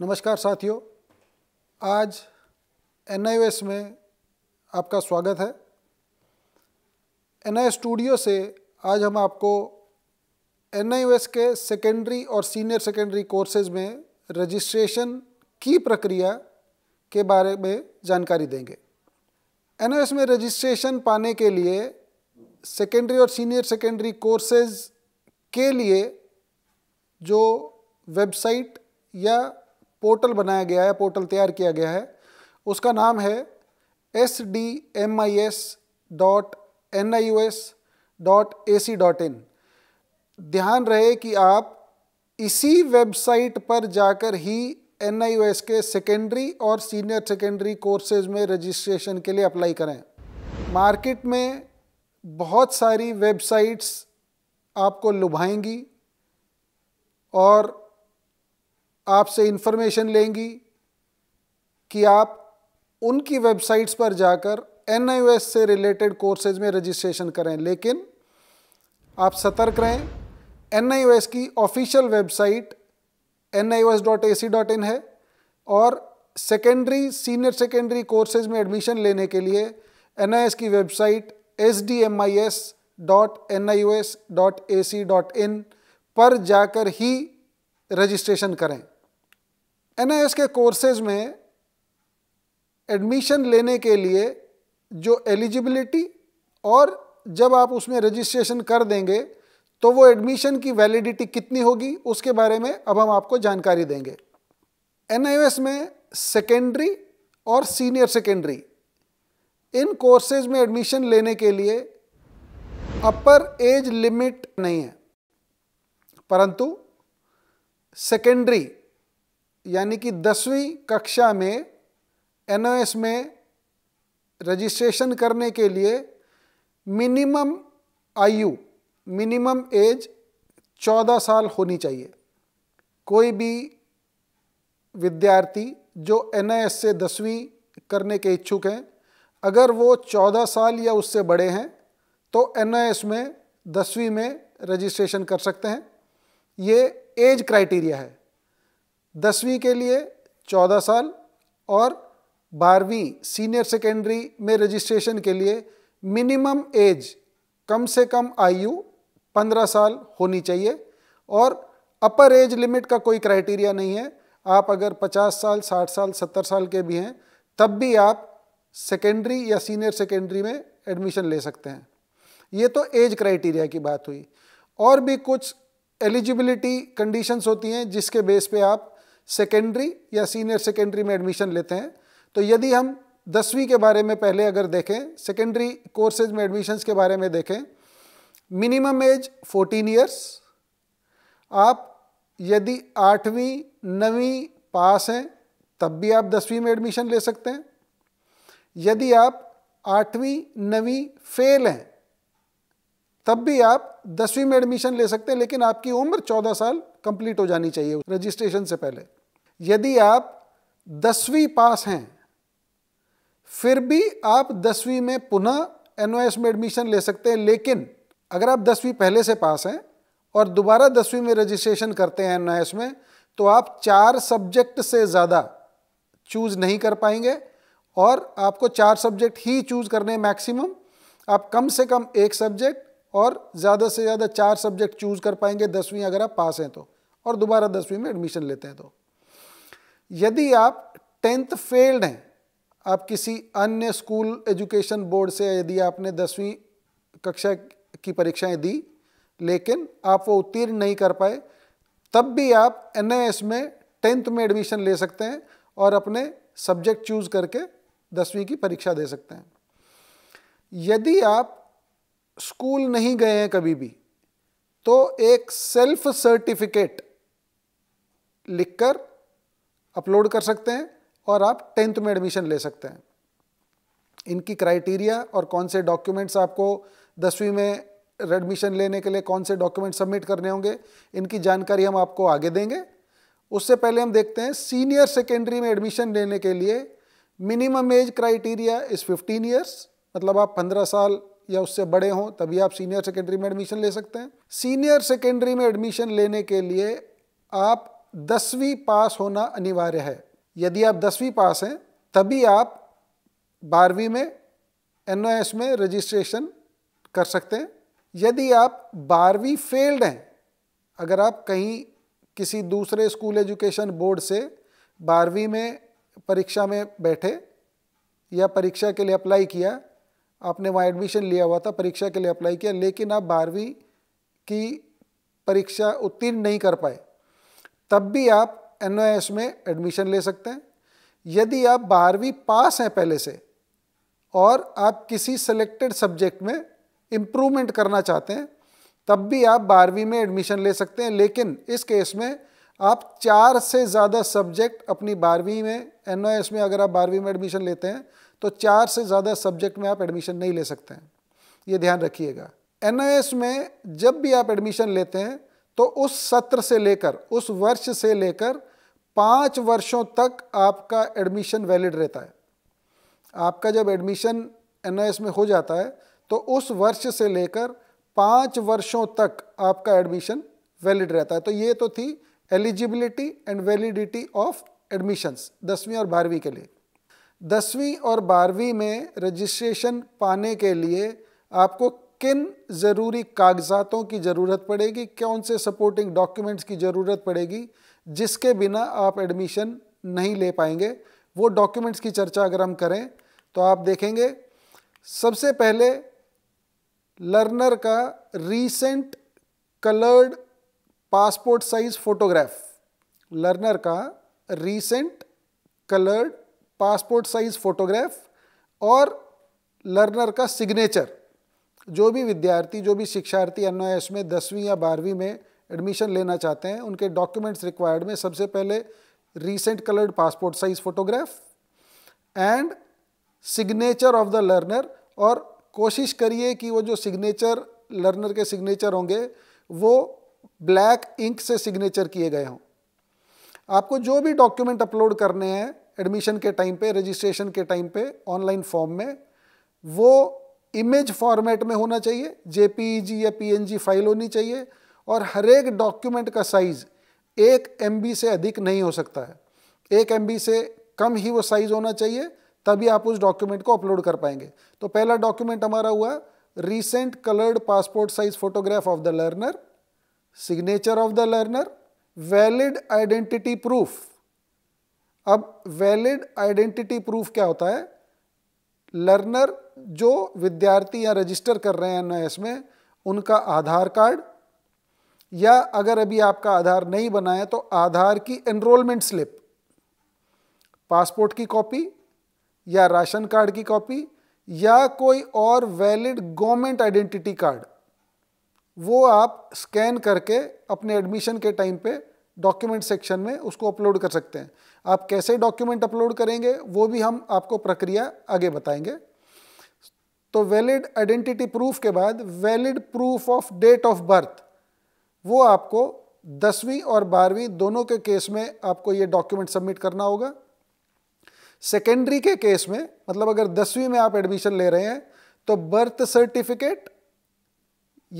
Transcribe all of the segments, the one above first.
नमस्कार साथियों आज एन में आपका स्वागत है एन स्टूडियो से आज हम आपको एन के सेकेंडरी और सीनियर सेकेंडरी कोर्सेज में रजिस्ट्रेशन की प्रक्रिया के बारे में जानकारी देंगे एन में रजिस्ट्रेशन पाने के लिए सेकेंडरी और सीनियर सेकेंडरी कोर्सेज के लिए जो वेबसाइट या पोर्टल बनाया गया है पोर्टल तैयार किया गया है उसका नाम है S D M I S dot N I U S dot A C dot in ध्यान रहे कि आप इसी वेबसाइट पर जाकर ही एन आई यू एस के सेकेंडरी और सीनियर सेकेंडरी कोर्सेज में रजिस्ट्रेशन के लिए अप्लाई करें मार्केट में बहुत सारी वेबसाइट्स आपको लुभाएंगी और आपसे इन्फॉर्मेशन लेंगी कि आप उनकी वेबसाइट्स पर जाकर एन से रिलेटेड कोर्सेज में रजिस्ट्रेशन करें लेकिन आप सतर्क रहें एन की ऑफिशियल वेबसाइट एन आई है और सेकेंडरी सीनियर सेकेंडरी कोर्सेज में एडमिशन लेने के लिए एन की website S D M I S dot N I O S dot A C dot in पर जाकर ही रजिस्ट्रेशन करें एन के कोर्सेज में एडमिशन लेने के लिए जो एलिजिबिलिटी और जब आप उसमें रजिस्ट्रेशन कर देंगे तो वो एडमिशन की वैलिडिटी कितनी होगी उसके बारे में अब हम आपको जानकारी देंगे एन में सेकेंडरी और सीनियर सेकेंडरी इन कोर्सेज में एडमिशन लेने के लिए अपर एज लिमिट नहीं है परंतु सेकेंडरी यानी कि दसवीं कक्षा में एन में रजिस्ट्रेशन करने के लिए मिनिमम आयु मिनिमम एज चौदह साल होनी चाहिए कोई भी विद्यार्थी जो एन से दसवीं करने के इच्छुक हैं अगर वो चौदह साल या उससे बड़े हैं तो एन में दसवीं में रजिस्ट्रेशन कर सकते हैं ये एज क्राइटेरिया है दसवीं के लिए चौदह साल और बारहवीं सीनियर सेकेंडरी में रजिस्ट्रेशन के लिए मिनिमम एज कम से कम आयु पंद्रह साल होनी चाहिए और अपर एज लिमिट का कोई क्राइटेरिया नहीं है आप अगर पचास साल साठ साल सत्तर साल के भी हैं तब भी आप सेकेंडरी या सीनियर सेकेंडरी में एडमिशन ले सकते हैं ये तो एज क्राइटेरिया की बात हुई और भी कुछ एलिजिबिलिटी कंडीशंस होती हैं जिसके बेस पे आप सेकेंडरी या सीनियर सेकेंडरी में एडमिशन लेते हैं तो यदि हम दसवीं के बारे में पहले अगर देखें सेकेंडरी कोर्सेज में एडमिशन्स के बारे में देखें मिनिमम एज 14 इयर्स आप यदि आठवीं नवीं पास हैं तब भी आप दसवीं में एडमिशन ले सकते हैं यदि आप आठवीं नवीं फेल हैं तब भी आप दसवीं में एडमिशन ले सकते हैं लेकिन आपकी उम्र चौदह साल कंप्लीट हो जानी चाहिए रजिस्ट्रेशन से पहले यदि आप दसवीं पास हैं फिर भी आप दसवीं में पुनः एन में एडमिशन ले सकते हैं लेकिन अगर आप दसवीं पहले से पास हैं और दोबारा दसवीं में रजिस्ट्रेशन करते हैं एन में तो आप चार सब्जेक्ट से ज़्यादा चूज़ नहीं कर पाएंगे और आपको चार सब्जेक्ट ही चूज़ करने मैक्सिमम आप कम से कम एक सब्जेक्ट और ज़्यादा से ज़्यादा चार सब्जेक्ट चूज़ कर पाएंगे दसवीं अगर आप पास हैं तो और दोबारा दसवीं में एडमिशन लेते हैं तो यदि आप टेंथ फेल्ड हैं आप किसी अन्य स्कूल एजुकेशन बोर्ड से यदि आपने दसवीं कक्षा की परीक्षाएं दी लेकिन आप वो उत्तीर्ण नहीं कर पाए तब भी आप एन में टेंथ में एडमिशन ले सकते हैं और अपने सब्जेक्ट चूज करके दसवीं की परीक्षा दे सकते हैं यदि आप स्कूल नहीं गए हैं कभी भी तो एक सेल्फ सर्टिफिकेट लिखकर अपलोड कर सकते हैं और आप टेंथ में एडमिशन ले सकते हैं इनकी क्राइटेरिया और कौन से डॉक्यूमेंट्स आपको दसवीं में एडमिशन लेने के लिए कौन से डॉक्यूमेंट सबमिट करने होंगे इनकी जानकारी हम आपको आगे देंगे उससे पहले हम देखते हैं सीनियर सेकेंडरी में एडमिशन लेने के लिए minimum age criteria is fifteen years मतलब आप पंद्रह साल या उससे बड़े हों तभी आप सीनियर सेकेंडरी में एडमिशन ले सकते हैं सीनियर सेकेंडरी में एडमिशन लेने के लिए आप दसवीं पास होना अनिवार्य है यदि आप दसवीं पास हैं तभी आप बारहवीं में एन में रजिस्ट्रेशन कर सकते हैं यदि आप बारहवीं फेल्ड हैं अगर आप कहीं किसी दूसरे स्कूल एजुकेशन बोर्ड से बारहवीं में परीक्षा में बैठे या परीक्षा के लिए अप्लाई किया आपने वहाँ एडमिशन लिया हुआ था परीक्षा के लिए अप्लाई किया लेकिन आप बारहवीं की परीक्षा उत्तीर्ण नहीं कर पाए तब भी आप एन में एडमिशन ले सकते हैं यदि आप बारहवीं पास हैं पहले से और आप किसी सेलेक्टेड सब्जेक्ट में इम्प्रूवमेंट करना चाहते हैं तब भी आप बारहवीं में एडमिशन ले सकते हैं लेकिन इस केस में आप चार से ज़्यादा सब्जेक्ट अपनी बारहवीं में एन में अगर आप बारहवीं में एडमिशन लेते हैं तो चार से ज़्यादा सब्जेक्ट में आप एडमिशन नहीं ले सकते हैं ये ध्यान रखिएगा एन में जब भी आप एडमिशन लेते हैं तो उस सत्र से लेकर उस वर्ष से लेकर पाँच वर्षों तक आपका एडमिशन वैलिड रहता है आपका जब एडमिशन एन में हो जाता है तो उस वर्ष से लेकर पाँच वर्षों तक आपका एडमिशन वैलिड रहता है तो ये तो थी eligibility and validity of admissions दसवीं और बारहवीं के लिए दसवीं और बारहवीं में रजिस्ट्रेशन पाने के लिए आपको किन ज़रूरी कागजातों की ज़रूरत पड़ेगी कौन से सपोर्टिंग डॉक्यूमेंट्स की ज़रूरत पड़ेगी जिसके बिना आप एडमिशन नहीं ले पाएंगे वो डॉक्यूमेंट्स की चर्चा अगर हम करें तो आप देखेंगे सबसे पहले लर्नर का recent coloured passport size photograph learner का recent coloured passport size photograph और लर्नर का सिग्नेचर जो भी विद्यार्थी जो भी शिक्षार्थी एन में दसवीं या बारहवीं में एडमिशन लेना चाहते हैं उनके डॉक्यूमेंट्स रिक्वायर्ड में सबसे पहले recent coloured passport size photograph and signature of the learner और कोशिश करिए कि वो जो सिग्नेचर लर्नर के सिग्नेचर होंगे वो ब्लैक इंक से सिग्नेचर किए गए हों आपको जो भी डॉक्यूमेंट अपलोड करने हैं एडमिशन के टाइम पे रजिस्ट्रेशन के टाइम पे ऑनलाइन फॉर्म में वो इमेज फॉर्मेट में होना चाहिए जेपीईजी e या पीएनजी फाइल होनी चाहिए और हरेक डॉक्यूमेंट का साइज़ एक एम से अधिक नहीं हो सकता है एक एम से कम ही वो साइज़ होना चाहिए तभी आप उस डॉक्यूमेंट को अपलोड कर पाएंगे तो पहला डॉक्यूमेंट हमारा हुआ recent coloured passport size photograph of the learner signature of the learner valid identity proof अब वैलिड आइडेंटिटी प्रूफ क्या होता है लर्नर जो विद्यार्थी या रजिस्टर कर रहे हैं एन में उनका आधार कार्ड या अगर अभी आपका आधार नहीं बना है तो आधार की एनरोलमेंट स्लिप पासपोर्ट की कॉपी या राशन कार्ड की कॉपी या कोई और वैलिड गवर्नमेंट आइडेंटिटी कार्ड वो आप स्कैन करके अपने एडमिशन के टाइम पे डॉक्यूमेंट सेक्शन में उसको अपलोड कर सकते हैं आप कैसे डॉक्यूमेंट अपलोड करेंगे वो भी हम आपको प्रक्रिया आगे बताएंगे तो वैलिड आइडेंटिटी प्रूफ के बाद valid proof of date of birth वो आपको दसवीं और बारहवीं दोनों के केस में आपको ये डॉक्यूमेंट सबमिट करना होगा सेकेंडरी के केस में मतलब अगर दसवीं में आप एडमिशन ले रहे हैं तो बर्थ सर्टिफिकेट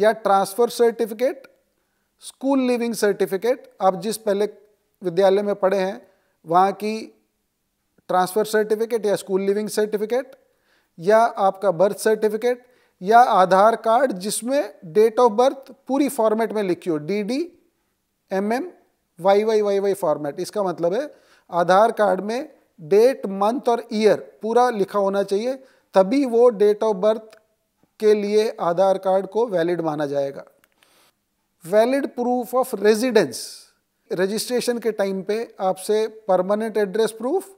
या transfer certificate school living certificate आप जिस पहले विद्यालय में पढ़े हैं वहाँ की ट्रांसफ़र सर्टिफिकेट या स्कूल लिविंग सर्टिफिकेट या आपका बर्थ सर्टिफिकेट या आधार कार्ड जिसमें डेट ऑफ बर्थ पूरी फॉर्मेट में लिखी हो D D M M Y Y Y Y format इसका मतलब है आधार कार्ड में डेट मंथ और ईयर पूरा लिखा होना चाहिए तभी वो डेट ऑफ बर्थ के लिए आधार कार्ड को वैलिड माना जाएगा valid proof of residence registration के टाइम पे आपसे परमानेंट एड्रेस प्रूफ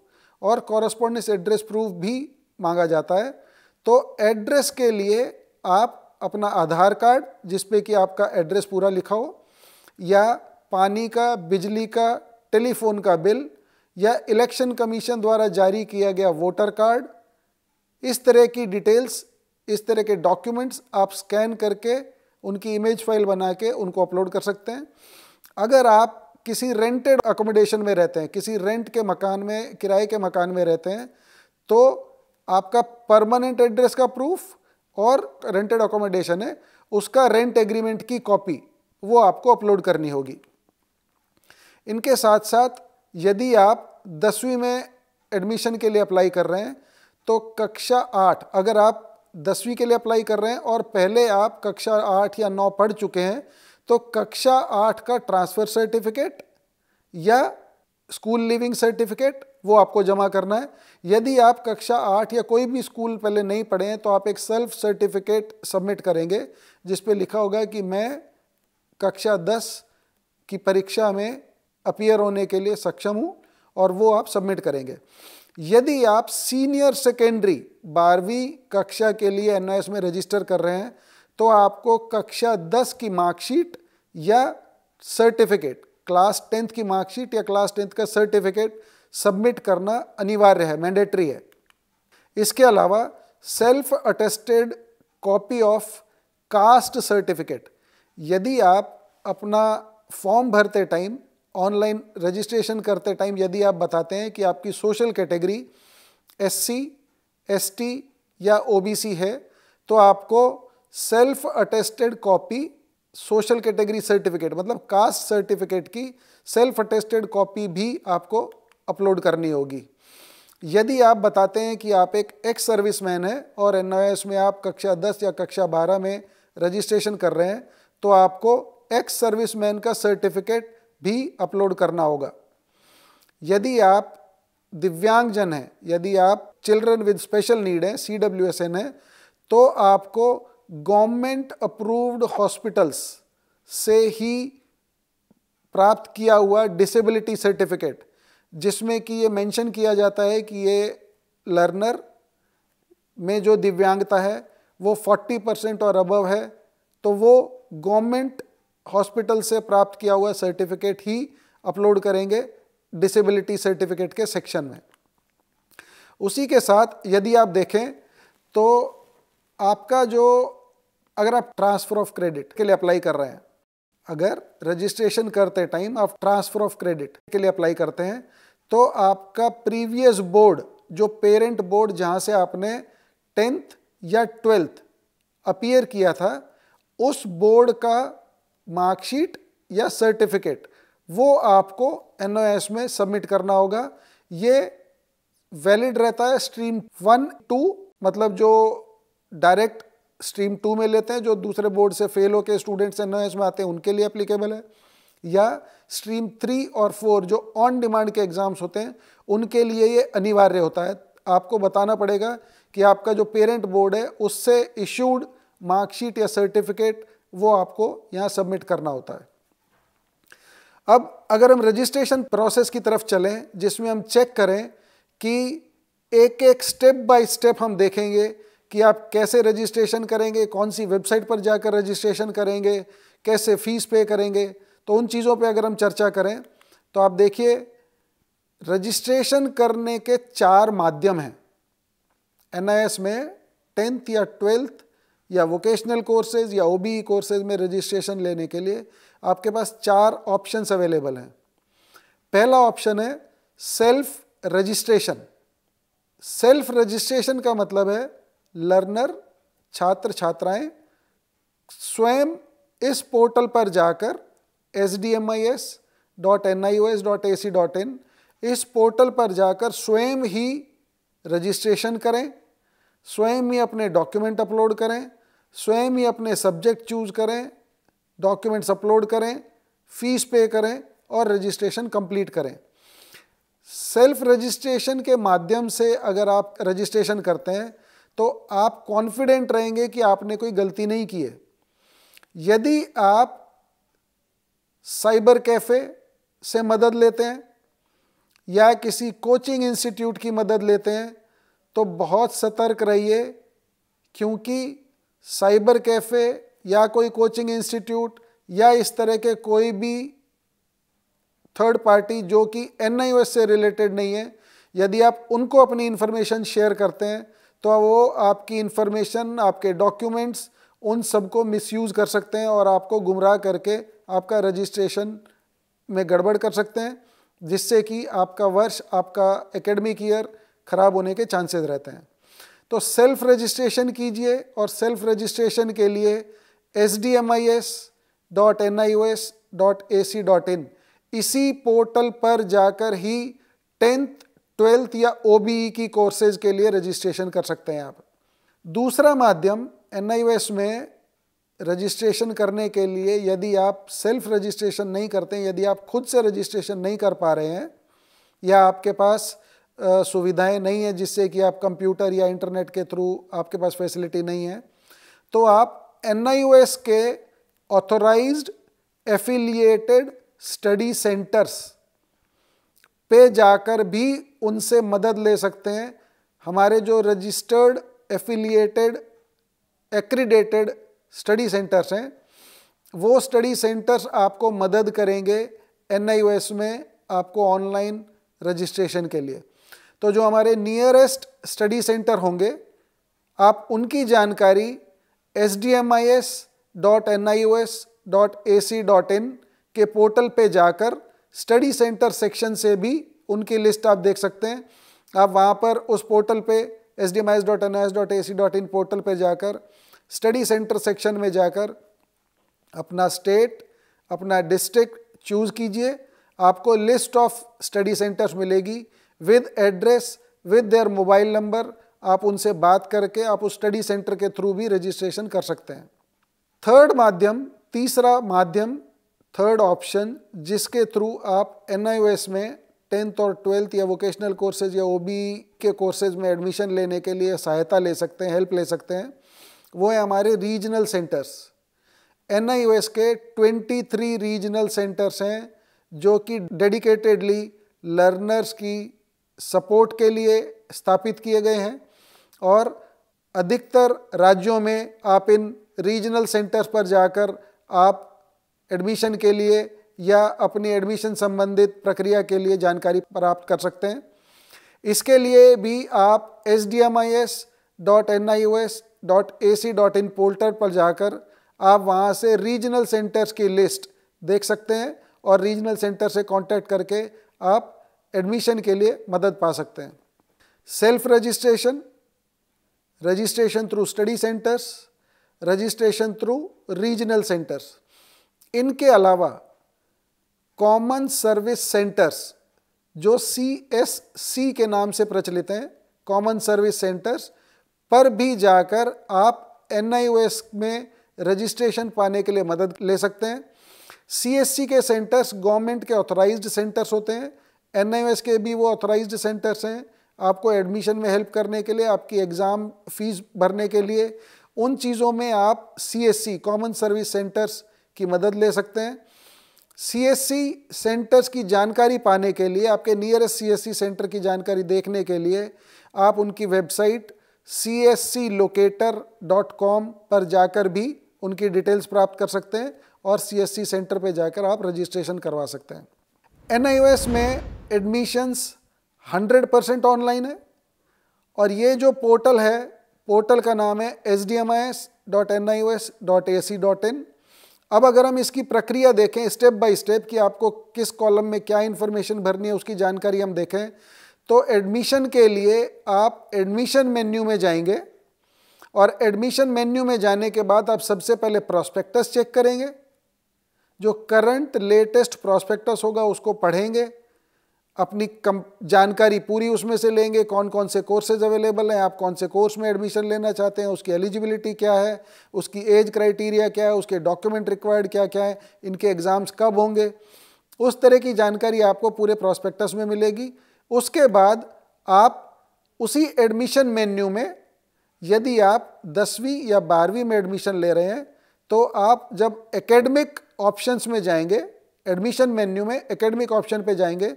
और कॉरस्पॉन्डेंस एड्रेस प्रूफ भी मांगा जाता है तो एड्रेस के लिए आप अपना आधार कार्ड जिसपे कि आपका एड्रेस पूरा लिखा हो या पानी का बिजली का टेलीफोन का बिल या इलेक्शन कमीशन द्वारा जारी किया गया वोटर कार्ड इस तरह की डिटेल्स इस तरह के डॉक्यूमेंट्स आप स्कैन करके उनकी इमेज फाइल बना के उनको अपलोड कर सकते हैं अगर आप किसी रेंटेड अकोमोडेशन में रहते हैं किसी रेंट के मकान में किराए के मकान में रहते हैं तो आपका परमानेंट एड्रेस का प्रूफ और रेंटेड अकोमोडेशन है उसका रेंट एग्रीमेंट की कॉपी वो आपको अपलोड करनी होगी इनके साथ साथ यदि आप दसवीं में एडमिशन के लिए अप्लाई कर रहे हैं तो कक्षा आठ अगर आप दसवीं के लिए अप्लाई कर रहे हैं और पहले आप कक्षा आठ या नौ पढ़ चुके हैं तो कक्षा आठ का ट्रांसफ़र सर्टिफिकेट या स्कूल लिविंग सर्टिफिकेट वो आपको जमा करना है यदि आप कक्षा आठ या कोई भी स्कूल पहले नहीं पढ़े हैं तो आप एक सेल्फ सर्टिफिकेट सबमिट करेंगे जिस पे लिखा होगा कि मैं कक्षा दस की परीक्षा में अपियर होने के लिए सक्षम हूँ और वो आप सबमिट करेंगे यदि आप सीनियर सेकेंडरी बारहवीं कक्षा के लिए एन में रजिस्टर कर रहे हैं तो आपको कक्षा दस की मार्कशीट या सर्टिफिकेट क्लास टेंथ की मार्कशीट या क्लास टेंथ का सर्टिफिकेट सबमिट करना अनिवार्य है मैंडेटरी है इसके अलावा self attested copy of caste certificate यदि आप अपना फॉर्म भरते टाइम ऑनलाइन रजिस्ट्रेशन करते टाइम यदि आप बताते हैं कि आपकी सोशल कैटेगरी एससी, एसटी या ओबीसी है तो आपको self attested copy social category certificate मतलब कास्ट सर्टिफिकेट की सेल्फ अटेस्टेड कॉपी भी आपको अपलोड करनी होगी यदि आप बताते हैं कि आप एक एक्स सर्विस मैन है और एन में आप कक्षा 10 या कक्षा 12 में रजिस्ट्रेशन कर रहे हैं तो आपको एक्स सर्विस मैन का सर्टिफिकेट भी अपलोड करना होगा यदि आप दिव्यांगजन हैं यदि आप चिल्ड्रन विद स्पेशल नीड हैं सी डब्ल्यू एस एन है तो आपको गवर्नमेंट अप्रूव्ड हॉस्पिटल्स से ही प्राप्त किया हुआ डिसेबिलिटी सर्टिफिकेट जिसमें कि ये मेंशन किया जाता है कि ये लर्नर में जो दिव्यांगता है वो 40 परसेंट और अबव है तो वो गवर्नमेंट हॉस्पिटल से प्राप्त किया हुआ सर्टिफिकेट ही अपलोड करेंगे डिसेबिलिटी सर्टिफिकेट के सेक्शन में उसी के साथ यदि आप देखें तो आपका जो अगर आप ट्रांसफ़र ऑफ क्रेडिट के लिए अप्लाई कर रहे हैं अगर रजिस्ट्रेशन करते टाइम आप ट्रांसफ़र ऑफ क्रेडिट के लिए अप्लाई करते हैं तो आपका प्रीवियस बोर्ड जो पेरेंट बोर्ड जहां से आपने टेंथ या ट्वेल्थ अपीयर किया था उस बोर्ड का मार्कशीट या सर्टिफिकेट वो आपको एन में सबमिट करना होगा ये वैलिड रहता है स्ट्रीम वन टू मतलब जो डायरेक्ट स्ट्रीम टू में लेते हैं जो दूसरे बोर्ड से फेल होकर स्टूडेंट्स एन में आते हैं उनके लिए अप्लीकेबल है या स्ट्रीम थ्री और फोर जो ऑन डिमांड के एग्ज़ाम्स होते हैं उनके लिए ये अनिवार्य होता है आपको बताना पड़ेगा कि आपका जो पेरेंट बोर्ड है उससे इश्यूड मार्कशीट या सर्टिफिकेट वो आपको यहाँ सबमिट करना होता है अब अगर हम रजिस्ट्रेशन प्रोसेस की तरफ चलें जिसमें हम चेक करें कि एक एक स्टेप बाय स्टेप हम देखेंगे कि आप कैसे रजिस्ट्रेशन करेंगे कौन सी वेबसाइट पर जाकर रजिस्ट्रेशन करेंगे कैसे फ़ीस पे करेंगे तो उन चीज़ों पे अगर हम चर्चा करें तो आप देखिए रजिस्ट्रेशन करने के चार माध्यम हैं एनआईएस में टेंथ या ट्वेल्थ या वोकेशनल कोर्सेज या ओबीई कोर्सेज e में रजिस्ट्रेशन लेने के लिए आपके पास चार ऑप्शंस अवेलेबल हैं पहला ऑप्शन है सेल्फ रजिस्ट्रेशन सेल्फ रजिस्ट्रेशन का मतलब है लर्नर छात्र छात्राएं स्वयं इस पोर्टल पर जाकर S D M I S dot N I O S dot A C dot in इस पोर्टल पर जाकर स्वयं ही रजिस्ट्रेशन करें स्वयं ही अपने डॉक्यूमेंट अपलोड करें स्वयं ही अपने सब्जेक्ट चूज करें डॉक्यूमेंट्स अपलोड करें फीस पे करें और रजिस्ट्रेशन कंप्लीट करें सेल्फ रजिस्ट्रेशन के माध्यम से अगर आप रजिस्ट्रेशन करते हैं तो आप कॉन्फिडेंट रहेंगे कि आपने कोई गलती नहीं की है यदि आप साइबर कैफ़े से मदद लेते हैं या किसी कोचिंग इंस्टीट्यूट की मदद लेते हैं तो बहुत सतर्क रहिए क्योंकि साइबर कैफ़े या कोई कोचिंग इंस्टीट्यूट या इस तरह के कोई भी थर्ड पार्टी जो कि एन से रिलेटेड नहीं है यदि आप उनको अपनी इन्फॉर्मेशन शेयर करते हैं तो वो आपकी इन्फॉर्मेशन आपके डॉक्यूमेंट्स उन सबको मिसयूज़ कर सकते हैं और आपको गुमराह करके आपका रजिस्ट्रेशन में गड़बड़ कर सकते हैं जिससे कि आपका वर्ष आपका एकेडमिक ईयर ख़राब होने के चांसेस रहते हैं तो सेल्फ रजिस्ट्रेशन कीजिए और सेल्फ रजिस्ट्रेशन के लिए S D M I S dot N I O S dot A C dot in इसी पोर्टल पर जाकर ही टेंथ ट्वेल्थ या ओ e की कोर्सेज के लिए रजिस्ट्रेशन कर सकते हैं आप दूसरा माध्यम एन में रजिस्ट्रेशन करने के लिए यदि आप सेल्फ रजिस्ट्रेशन नहीं करते हैं यदि आप खुद से रजिस्ट्रेशन नहीं कर पा रहे हैं या आपके पास सुविधाएं नहीं है जिससे कि आप कंप्यूटर या इंटरनेट के थ्रू आपके पास फैसिलिटी नहीं है तो आप एन के ऑथोराइज्ड एफिलिएटेड स्टडी सेंटर्स पे जाकर भी उनसे मदद ले सकते हैं हमारे जो registered affiliated accredited study centres हैं वो स्टडी सेंटर्स आपको मदद करेंगे एन में आपको ऑनलाइन रजिस्ट्रेशन के लिए तो जो हमारे नियरेस्ट स्टडी सेंटर होंगे आप उनकी जानकारी S D M I S dot N I O S dot A C dot in के पोर्टल पे जाकर स्टडी सेंटर सेक्शन से भी उनकी लिस्ट आप देख सकते हैं आप वहाँ पर उस पोर्टल पे S D M I S dot N I S dot A C dot in portal पर जाकर स्टडी सेंटर सेक्शन में जाकर अपना स्टेट अपना डिस्ट्रिक्ट चूज़ कीजिए आपको लिस्ट ऑफ स्टडी सेंटर्स मिलेगी with address with their mobile number आप उनसे बात करके आप उस स्टडी सेंटर के थ्रू भी रजिस्ट्रेशन कर सकते हैं थर्ड माध्यम तीसरा माध्यम थर्ड ऑप्शन जिसके थ्रू आप एन में टेंथ और ट्वेल्थ या वोकेशनल कोर्सेज या ओ के कोर्सेज में एडमिशन लेने के लिए सहायता ले सकते हैं हेल्प ले सकते हैं वो है हमारे रीजनल सेंटर्स एन के 23 रीजनल सेंटर्स हैं जो कि डेडिकेटेडली लर्नर्स की सपोर्ट के लिए स्थापित किए गए हैं और अधिकतर राज्यों में आप इन रीजनल सेंटर्स पर जाकर आप एडमिशन के लिए या अपनी एडमिशन संबंधित प्रक्रिया के लिए जानकारी प्राप्त कर सकते हैं इसके लिए भी आप S D M I S dot N I O S dot A C dot in portal पर जाकर आप वहाँ से रीजनल सेंटर्स की लिस्ट देख सकते हैं और रीजनल सेंटर से कांटेक्ट करके आप एडमिशन के लिए मदद पा सकते हैं self registration registration through study centres registration through regional centres इनके अलावा कॉमन सर्विस सेंटर्स जो सी एस सी के नाम से प्रचलित हैं कॉमन सर्विस सेंटर्स पर भी जाकर आप एन में रजिस्ट्रेशन पाने के लिए मदद ले सकते हैं सी के सेंटर्स गवर्नमेंट के ऑथराइज्ड सेंटर्स होते हैं एन के भी वो ऑथराइज्ड सेंटर्स हैं आपको एडमिशन में हेल्प करने के लिए आपकी एग्ज़ाम फीस भरने के लिए उन चीज़ों में आप सी कॉमन सर्विस सेंटर्स की मदद ले सकते हैं सीएससी सेंटर्स की जानकारी पाने के लिए आपके नियरेस्ट सीएससी सेंटर की जानकारी देखने के लिए आप उनकी website C C S locator dot com पर जाकर भी उनकी डिटेल्स प्राप्त कर सकते हैं और सी एस सी सेंटर पर जाकर आप रजिस्ट्रेशन करवा सकते हैं एन आई ओ एस में एडमिशन्स हंड्रेड परसेंट ऑनलाइन है और ये जो पोर्टल है पोर्टल का नाम है S D M I S dot N I O S dot A C dot in अब अगर हम इसकी प्रक्रिया देखें स्टेप बाय स्टेप कि आपको किस कॉलम में क्या इन्फॉर्मेशन भरनी है उसकी जानकारी हम देखें तो एडमिशन के लिए आप एडमिशन मेन्यू में जाएंगे और एडमिशन मेन्यू में जाने के बाद आप सबसे पहले प्रॉस्पेक्टस चेक करेंगे जो करंट लेटेस्ट प्रॉस्पेक्टस होगा उसको पढ़ेंगे अपनी कम जानकारी पूरी उसमें से लेंगे कौन कौन से कोर्सेज अवेलेबल हैं आप कौन से कोर्स में एडमिशन लेना चाहते हैं उसकी एलिजिबिलिटी क्या है उसकी एज क्राइटेरिया क्या है उसके डॉक्यूमेंट रिक्वायर्ड क्या क्या है इनके एग्ज़ाम्स कब होंगे उस तरह की जानकारी आपको पूरे प्रॉस्पेक्टस में मिलेगी उसके बाद आप उसी एडमिशन मेन्यू में यदि आप दसवीं या बारहवीं में एडमिशन ले रहे हैं तो आप जब एकेडमिक ऑप्शंस में जाएंगे एडमिशन मेन्यू में एकेडमिक ऑप्शन पे जाएंगे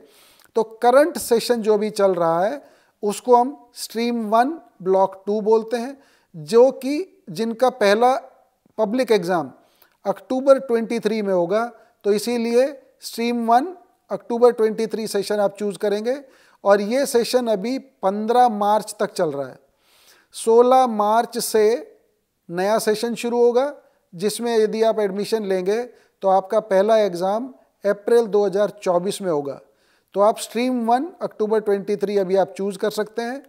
तो करंट सेशन जो भी चल रहा है उसको हम स्ट्रीम वन ब्लॉक टू बोलते हैं जो कि जिनका पहला पब्लिक एग्ज़ाम अक्टूबर 23 में होगा तो इसीलिए स्ट्रीम वन अक्टूबर 23 सेशन आप चूज़ करेंगे और ये सेशन अभी 15 मार्च तक चल रहा है 16 मार्च से नया सेशन शुरू होगा जिसमें यदि आप एडमिशन लेंगे तो आपका पहला एग्ज़ाम अप्रैल 2024 में होगा तो आप स्ट्रीम वन अक्टूबर 23 अभी आप चूज़ कर सकते हैं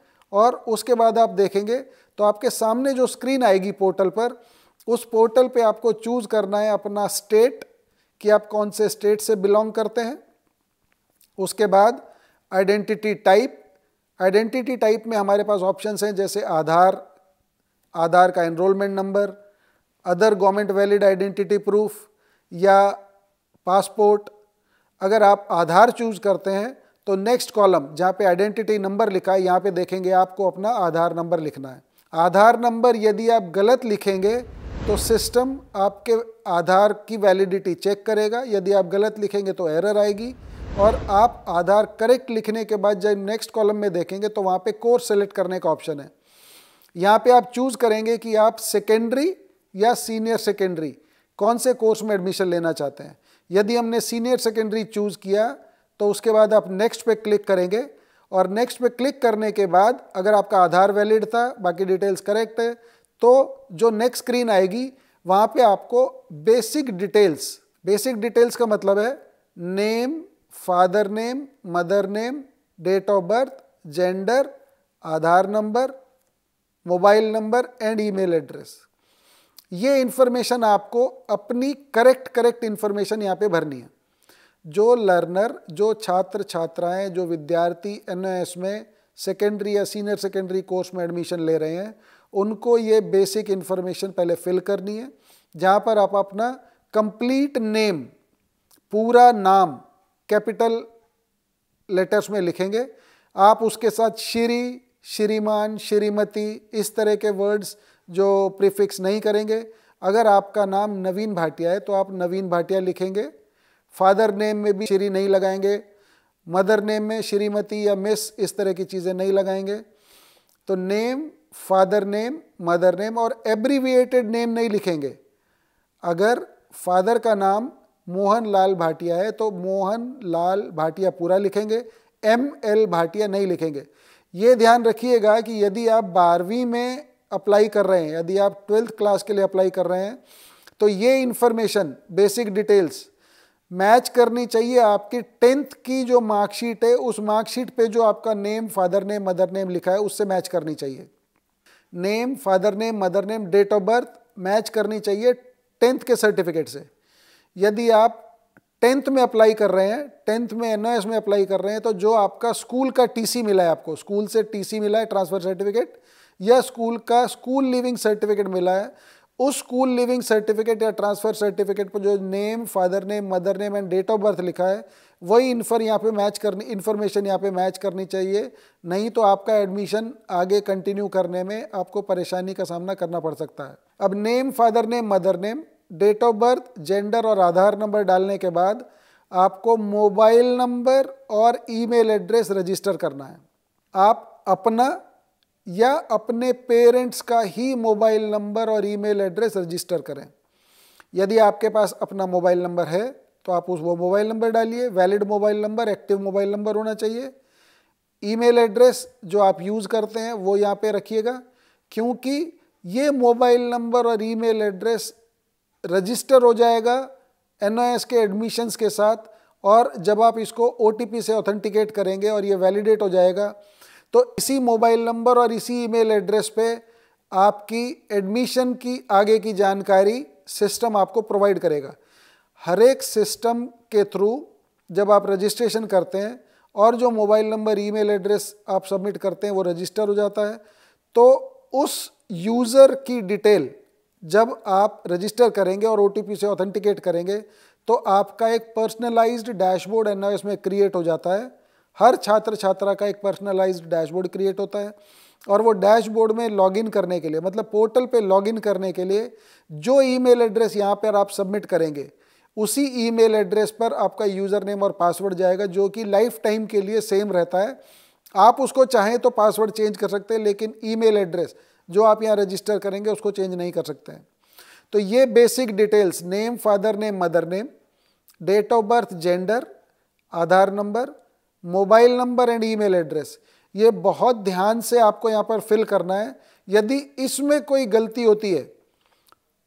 और उसके बाद आप देखेंगे तो आपके सामने जो स्क्रीन आएगी पोर्टल पर उस पोर्टल पे आपको चूज़ करना है अपना स्टेट कि आप कौन से स्टेट से बिलोंग करते हैं उसके बाद आइडेंटिटी टाइप आइडेंटिटी टाइप में हमारे पास ऑप्शंस हैं जैसे आधार आधार का enrolment number other government valid identity proof या पासपोर्ट अगर आप आधार चूज करते हैं तो नेक्स्ट कॉलम जहाँ पे आइडेंटिटी नंबर लिखा है यहाँ पे देखेंगे आपको अपना आधार नंबर लिखना है आधार नंबर यदि आप गलत लिखेंगे तो सिस्टम आपके आधार की वैलिडिटी चेक करेगा यदि आप गलत लिखेंगे तो एरर आएगी और आप आधार करेक्ट लिखने के बाद जब नेक्स्ट कॉलम में देखेंगे तो वहाँ पे कोर्स सेलेक्ट करने का ऑप्शन है यहाँ पे आप चूज़ करेंगे कि आप सेकेंडरी या सीनियर सेकेंडरी कौन से कोर्स में एडमिशन लेना चाहते हैं यदि हमने सीनियर सेकेंडरी चूज़ किया तो उसके बाद आप नेक्स्ट पे क्लिक करेंगे और नेक्स्ट पे क्लिक करने के बाद अगर आपका आधार वैलिड था बाकी डिटेल्स करेक्ट है तो जो नेक्स्ट स्क्रीन आएगी वहाँ पे आपको बेसिक डिटेल्स बेसिक डिटेल्स का मतलब है name father name mother name date of birth gender Aadhaar number mobile number and email address ये इंफॉर्मेशन आपको अपनी करेक्ट करेक्ट इन्फॉर्मेशन यहाँ पे भरनी है जो लर्नर जो छात्र छात्राएं जो विद्यार्थी एन में सेकेंडरी या सीनियर सेकेंडरी कोर्स में एडमिशन ले रहे हैं उनको ये बेसिक इन्फॉर्मेशन पहले फिल करनी है जहाँ पर आप अपना कंप्लीट नेम पूरा नाम कैपिटल लेटर्स में लिखेंगे आप उसके साथ श्री श्रीमान श्रीमती इस तरह के वर्ड्स जो प्रीफिक्स नहीं करेंगे अगर आपका नाम नवीन भाटिया है तो आप नवीन भाटिया लिखेंगे फादर नेम में भी श्री नहीं लगाएंगे मदर नेम में श्रीमती या मिस इस तरह की चीज़ें नहीं लगाएंगे तो name father name mother name और एब्रीविएटेड नेम नहीं लिखेंगे अगर फादर का नाम मोहन लाल भाटिया है तो मोहन लाल भाटिया पूरा लिखेंगे एम एल भाटिया नहीं लिखेंगे ये ध्यान रखिएगा कि यदि आप बारहवीं में अप्लाई कर रहे हैं यदि आप ट्वेल्थ क्लास के लिए अप्लाई कर रहे हैं तो ये इन्फॉर्मेशन बेसिक डिटेल्स मैच करनी चाहिए आपकी टेंथ की जो मार्कशीट है उस मार्कशीट पे जो आपका name father name mother name लिखा है उससे मैच करनी चाहिए name father name mother name date of birth match करनी चाहिए टेंथ के सर्टिफिकेट से यदि आप टेंथ में अप्लाई कर रहे हैं टेंथ में एन में अप्लाई कर रहे हैं तो जो आपका स्कूल का टीसी मिला है आपको स्कूल से टीसी मिला है ट्रांसफ़र सर्टिफिकेट या स्कूल का स्कूल लिविंग सर्टिफिकेट मिला है उस स्कूल लिविंग सर्टिफिकेट या ट्रांसफ़र सर्टिफिकेट पर जो name father name mother name and date of birth लिखा है वही इन्फर यहाँ पे मैच करनी इन्फॉर्मेशन यहाँ पे मैच करनी चाहिए नहीं तो आपका एडमिशन आगे कंटिन्यू करने में आपको परेशानी का सामना करना पड़ सकता है अब name father name mother name date of birth gender और आधार नंबर डालने के बाद आपको मोबाइल नंबर और ईमेल एड्रेस रजिस्टर करना है आप अपना या अपने पेरेंट्स का ही मोबाइल नंबर और ईमेल एड्रेस रजिस्टर करें यदि आपके पास अपना मोबाइल नंबर है तो आप उस वो मोबाइल नंबर डालिए valid mobile number active mobile number होना चाहिए ईमेल एड्रेस जो आप यूज़ करते हैं वो यहाँ पे रखिएगा क्योंकि ये मोबाइल नंबर और ईमेल एड्रेस रजिस्टर हो जाएगा एन के एडमिशन्स के साथ और जब आप इसको ओ से ऑथेंटिकेट करेंगे और ये वैलिडेट हो जाएगा तो इसी मोबाइल नंबर और इसी ईमेल एड्रेस पे आपकी एडमिशन की आगे की जानकारी सिस्टम आपको प्रोवाइड करेगा हर एक सिस्टम के थ्रू जब आप रजिस्ट्रेशन करते हैं और जो मोबाइल नंबर ईमेल एड्रेस आप सबमिट करते हैं वो रजिस्टर हो जाता है तो उस यूज़र की डिटेल जब आप रजिस्टर करेंगे और ओ से ऑथेंटिकेट करेंगे तो आपका एक पर्सनलाइज्ड डैशबोर्ड एन में क्रिएट हो जाता है हर छात्र छात्रा का एक पर्सनलाइज डैशबोर्ड क्रिएट होता है और वो डैशबोर्ड में लॉगिन करने के लिए मतलब पोर्टल पे लॉगिन करने के लिए जो ईमेल एड्रेस यहाँ पर आप सबमिट करेंगे उसी ईमेल एड्रेस पर आपका यूज़र नेम और पासवर्ड जाएगा जो कि लाइफ टाइम के लिए सेम रहता है आप उसको चाहें तो पासवर्ड चेंज कर सकते हैं लेकिन ईमेल एड्रेस जो आप यहाँ रजिस्टर करेंगे उसको चेंज नहीं कर सकते हैं तो ये basic details name father name mother name date of birth gender Aadhaar number mobile number and email address ये बहुत ध्यान से आपको यहाँ पर फिल करना है यदि इसमें कोई गलती होती है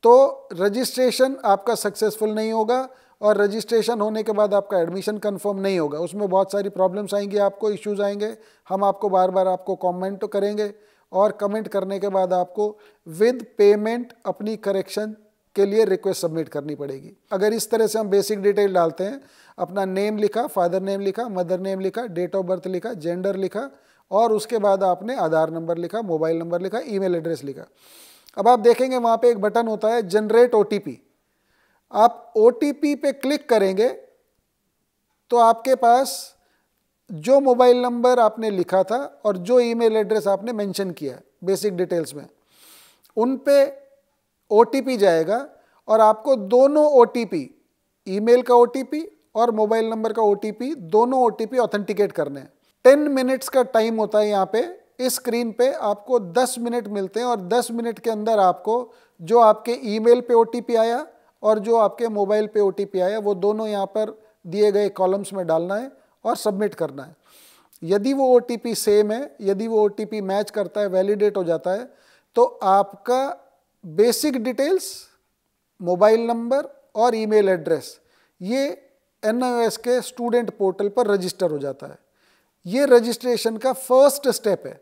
तो रजिस्ट्रेशन आपका सक्सेसफुल नहीं होगा और रजिस्ट्रेशन होने के बाद आपका एडमिशन कंफर्म नहीं होगा उसमें बहुत सारी प्रॉब्लम्स आएंगी आपको इश्यूज आएंगे हम आपको बार बार आपको कमेंट करेंगे और कमेंट करने के बाद आपको विद पेमेंट अपनी करेक्शन के लिए रिक्वेस्ट सबमिट करनी पड़ेगी अगर इस तरह से हम बेसिक डिटेल डालते हैं अपना नेम लिखा फादर नेम लिखा मदर नेम लिखा डेट ऑफ बर्थ लिखा जेंडर लिखा और उसके बाद आपने आधार नंबर लिखा मोबाइल नंबर लिखा ईमेल एड्रेस लिखा अब आप देखेंगे वहाँ पे एक बटन होता है जनरेट ओ आप ओ पे क्लिक करेंगे तो आपके पास जो मोबाइल नंबर आपने लिखा था और जो ईमेल एड्रेस आपने मेंशन किया बेसिक डिटेल्स में उन पे ओ जाएगा और आपको दोनों ओ ईमेल का ओ और मोबाइल नंबर का ओ दोनों ओ ऑथेंटिकेट करने हैं टेन मिनट्स का टाइम होता है यहाँ पे इस स्क्रीन पे आपको 10 मिनट मिलते हैं और 10 मिनट के अंदर आपको जो आपके ईमेल पे ओ आया और जो आपके मोबाइल पे ओ आया वो दोनों यहाँ पर दिए गए कॉलम्स में डालना है और सबमिट करना है यदि वो ओ सेम है यदि वो ओ मैच करता है वैलिडेट हो जाता है तो आपका बेसिक डिटेल्स मोबाइल नंबर और ईमेल एड्रेस ये एन के स्टूडेंट पोर्टल पर रजिस्टर हो जाता है ये रजिस्ट्रेशन का फर्स्ट स्टेप है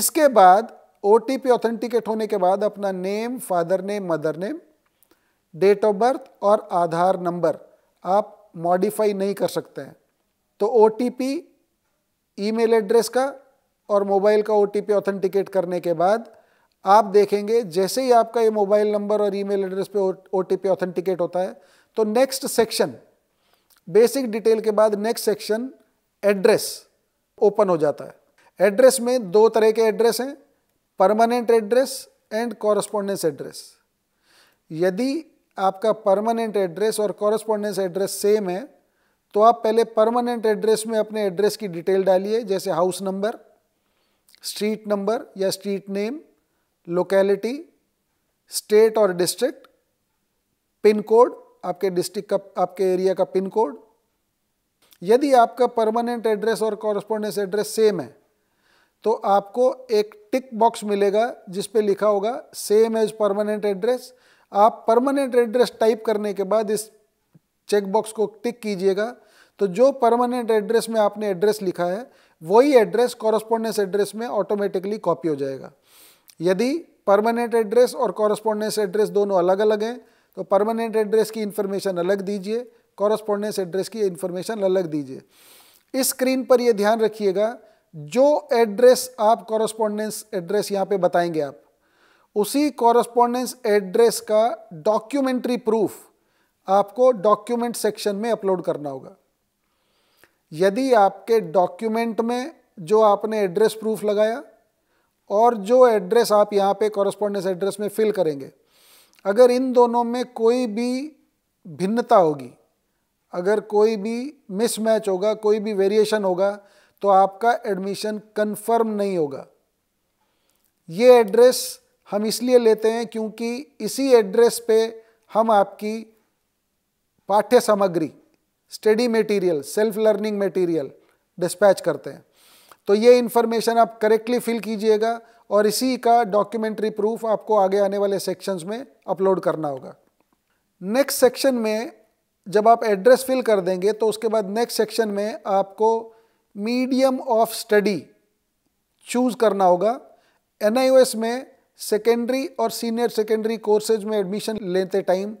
इसके बाद ओ ऑथेंटिकेट होने के बाद अपना name father name mother name date of birth और आधार नंबर आप मॉडिफाई नहीं कर सकते हैं तो ओ ईमेल एड्रेस का और मोबाइल का ओ ऑथेंटिकेट करने के बाद आप देखेंगे जैसे ही आपका ये मोबाइल नंबर और ईमेल एड्रेस पे ओ टी पी ऑथेंटिकेट होता है तो नेक्स्ट सेक्शन बेसिक डिटेल के बाद नेक्स्ट सेक्शन एड्रेस ओपन हो जाता है एड्रेस में दो तरह के एड्रेस हैं permanent address and correspondence address यदि आपका परमानेंट एड्रेस और कॉरस्पॉन्डेंस एड्रेस सेम है तो आप पहले परमानेंट एड्रेस में अपने एड्रेस की डिटेल डालिए जैसे हाउस नंबर स्ट्रीट नंबर या स्ट्रीट नेम लोकेलिटी स्टेट और डिस्ट्रिक्ट पिन कोड आपके डिस्ट्रिक्ट का आपके एरिया का पिन कोड यदि आपका परमानेंट एड्रेस और कॉरस्पॉन्डेंस एड्रेस सेम है तो आपको एक टिक बॉक्स मिलेगा जिस पे लिखा होगा सेम एज परमानेंट एड्रेस आप परमानेंट एड्रेस टाइप करने के बाद इस चेक बॉक्स को टिक कीजिएगा तो जो परमानेंट एड्रेस में आपने एड्रेस लिखा है वही एड्रेस कॉरस्पॉन्डेंस एड्रेस में ऑटोमेटिकली कॉपी हो जाएगा यदि परमानेंट एड्रेस और कॉरस्पॉन्डेंस एड्रेस दोनों अलग अलग हैं तो परमानेंट एड्रेस की इन्फॉर्मेशन अलग दीजिए कॉरस्पॉन्डेंस एड्रेस की इन्फॉर्मेशन अलग दीजिए इस स्क्रीन पर यह ध्यान रखिएगा जो एड्रेस आप कॉरस्पॉन्डेंस एड्रेस यहाँ पे बताएंगे आप उसी कॉरस्पॉन्डेंस एड्रेस का डॉक्यूमेंट्री प्रूफ आपको डॉक्यूमेंट सेक्शन में अपलोड करना होगा यदि आपके डॉक्यूमेंट में जो आपने एड्रेस प्रूफ लगाया और जो एड्रेस आप यहाँ पे कॉरस्पॉन्डेंस एड्रेस में फिल करेंगे अगर इन दोनों में कोई भी भिन्नता होगी अगर कोई भी मिसमैच होगा कोई भी वेरिएशन होगा तो आपका एडमिशन कंफर्म नहीं होगा ये एड्रेस हम इसलिए लेते हैं क्योंकि इसी एड्रेस पे हम आपकी पाठ्य सामग्री study material self learning material dispatch करते हैं तो ये इन्फॉर्मेशन आप करेक्टली फिल कीजिएगा और इसी का डॉक्यूमेंट्री प्रूफ आपको आगे आने वाले सेक्शंस में अपलोड करना होगा नेक्स्ट सेक्शन में जब आप एड्रेस फिल कर देंगे तो उसके बाद नेक्स्ट सेक्शन में आपको मीडियम ऑफ स्टडी चूज़ करना होगा एन में सेकेंडरी और सीनियर सेकेंडरी कोर्सेज में एडमिशन लेते टाइम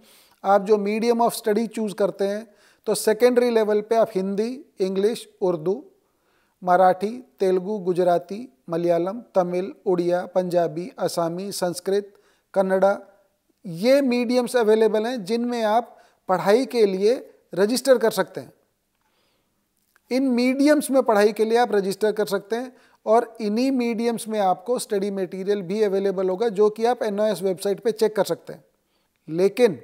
आप जो मीडियम ऑफ स्टडी चूज़ करते हैं तो सेकेंडरी लेवल पे आप हिंदी इंग्लिश उर्दू मराठी तेलुगु गुजराती मलयालम तमिल उड़िया पंजाबी असामी संस्कृत कन्नड़ा ये मीडियम्स अवेलेबल हैं जिनमें आप पढ़ाई के लिए रजिस्टर कर सकते हैं इन मीडियम्स में पढ़ाई के लिए आप रजिस्टर कर सकते हैं और इन्हीं मीडियम्स में आपको स्टडी मटेरियल भी अवेलेबल होगा जो कि आप एन वेबसाइट पर चेक कर सकते हैं लेकिन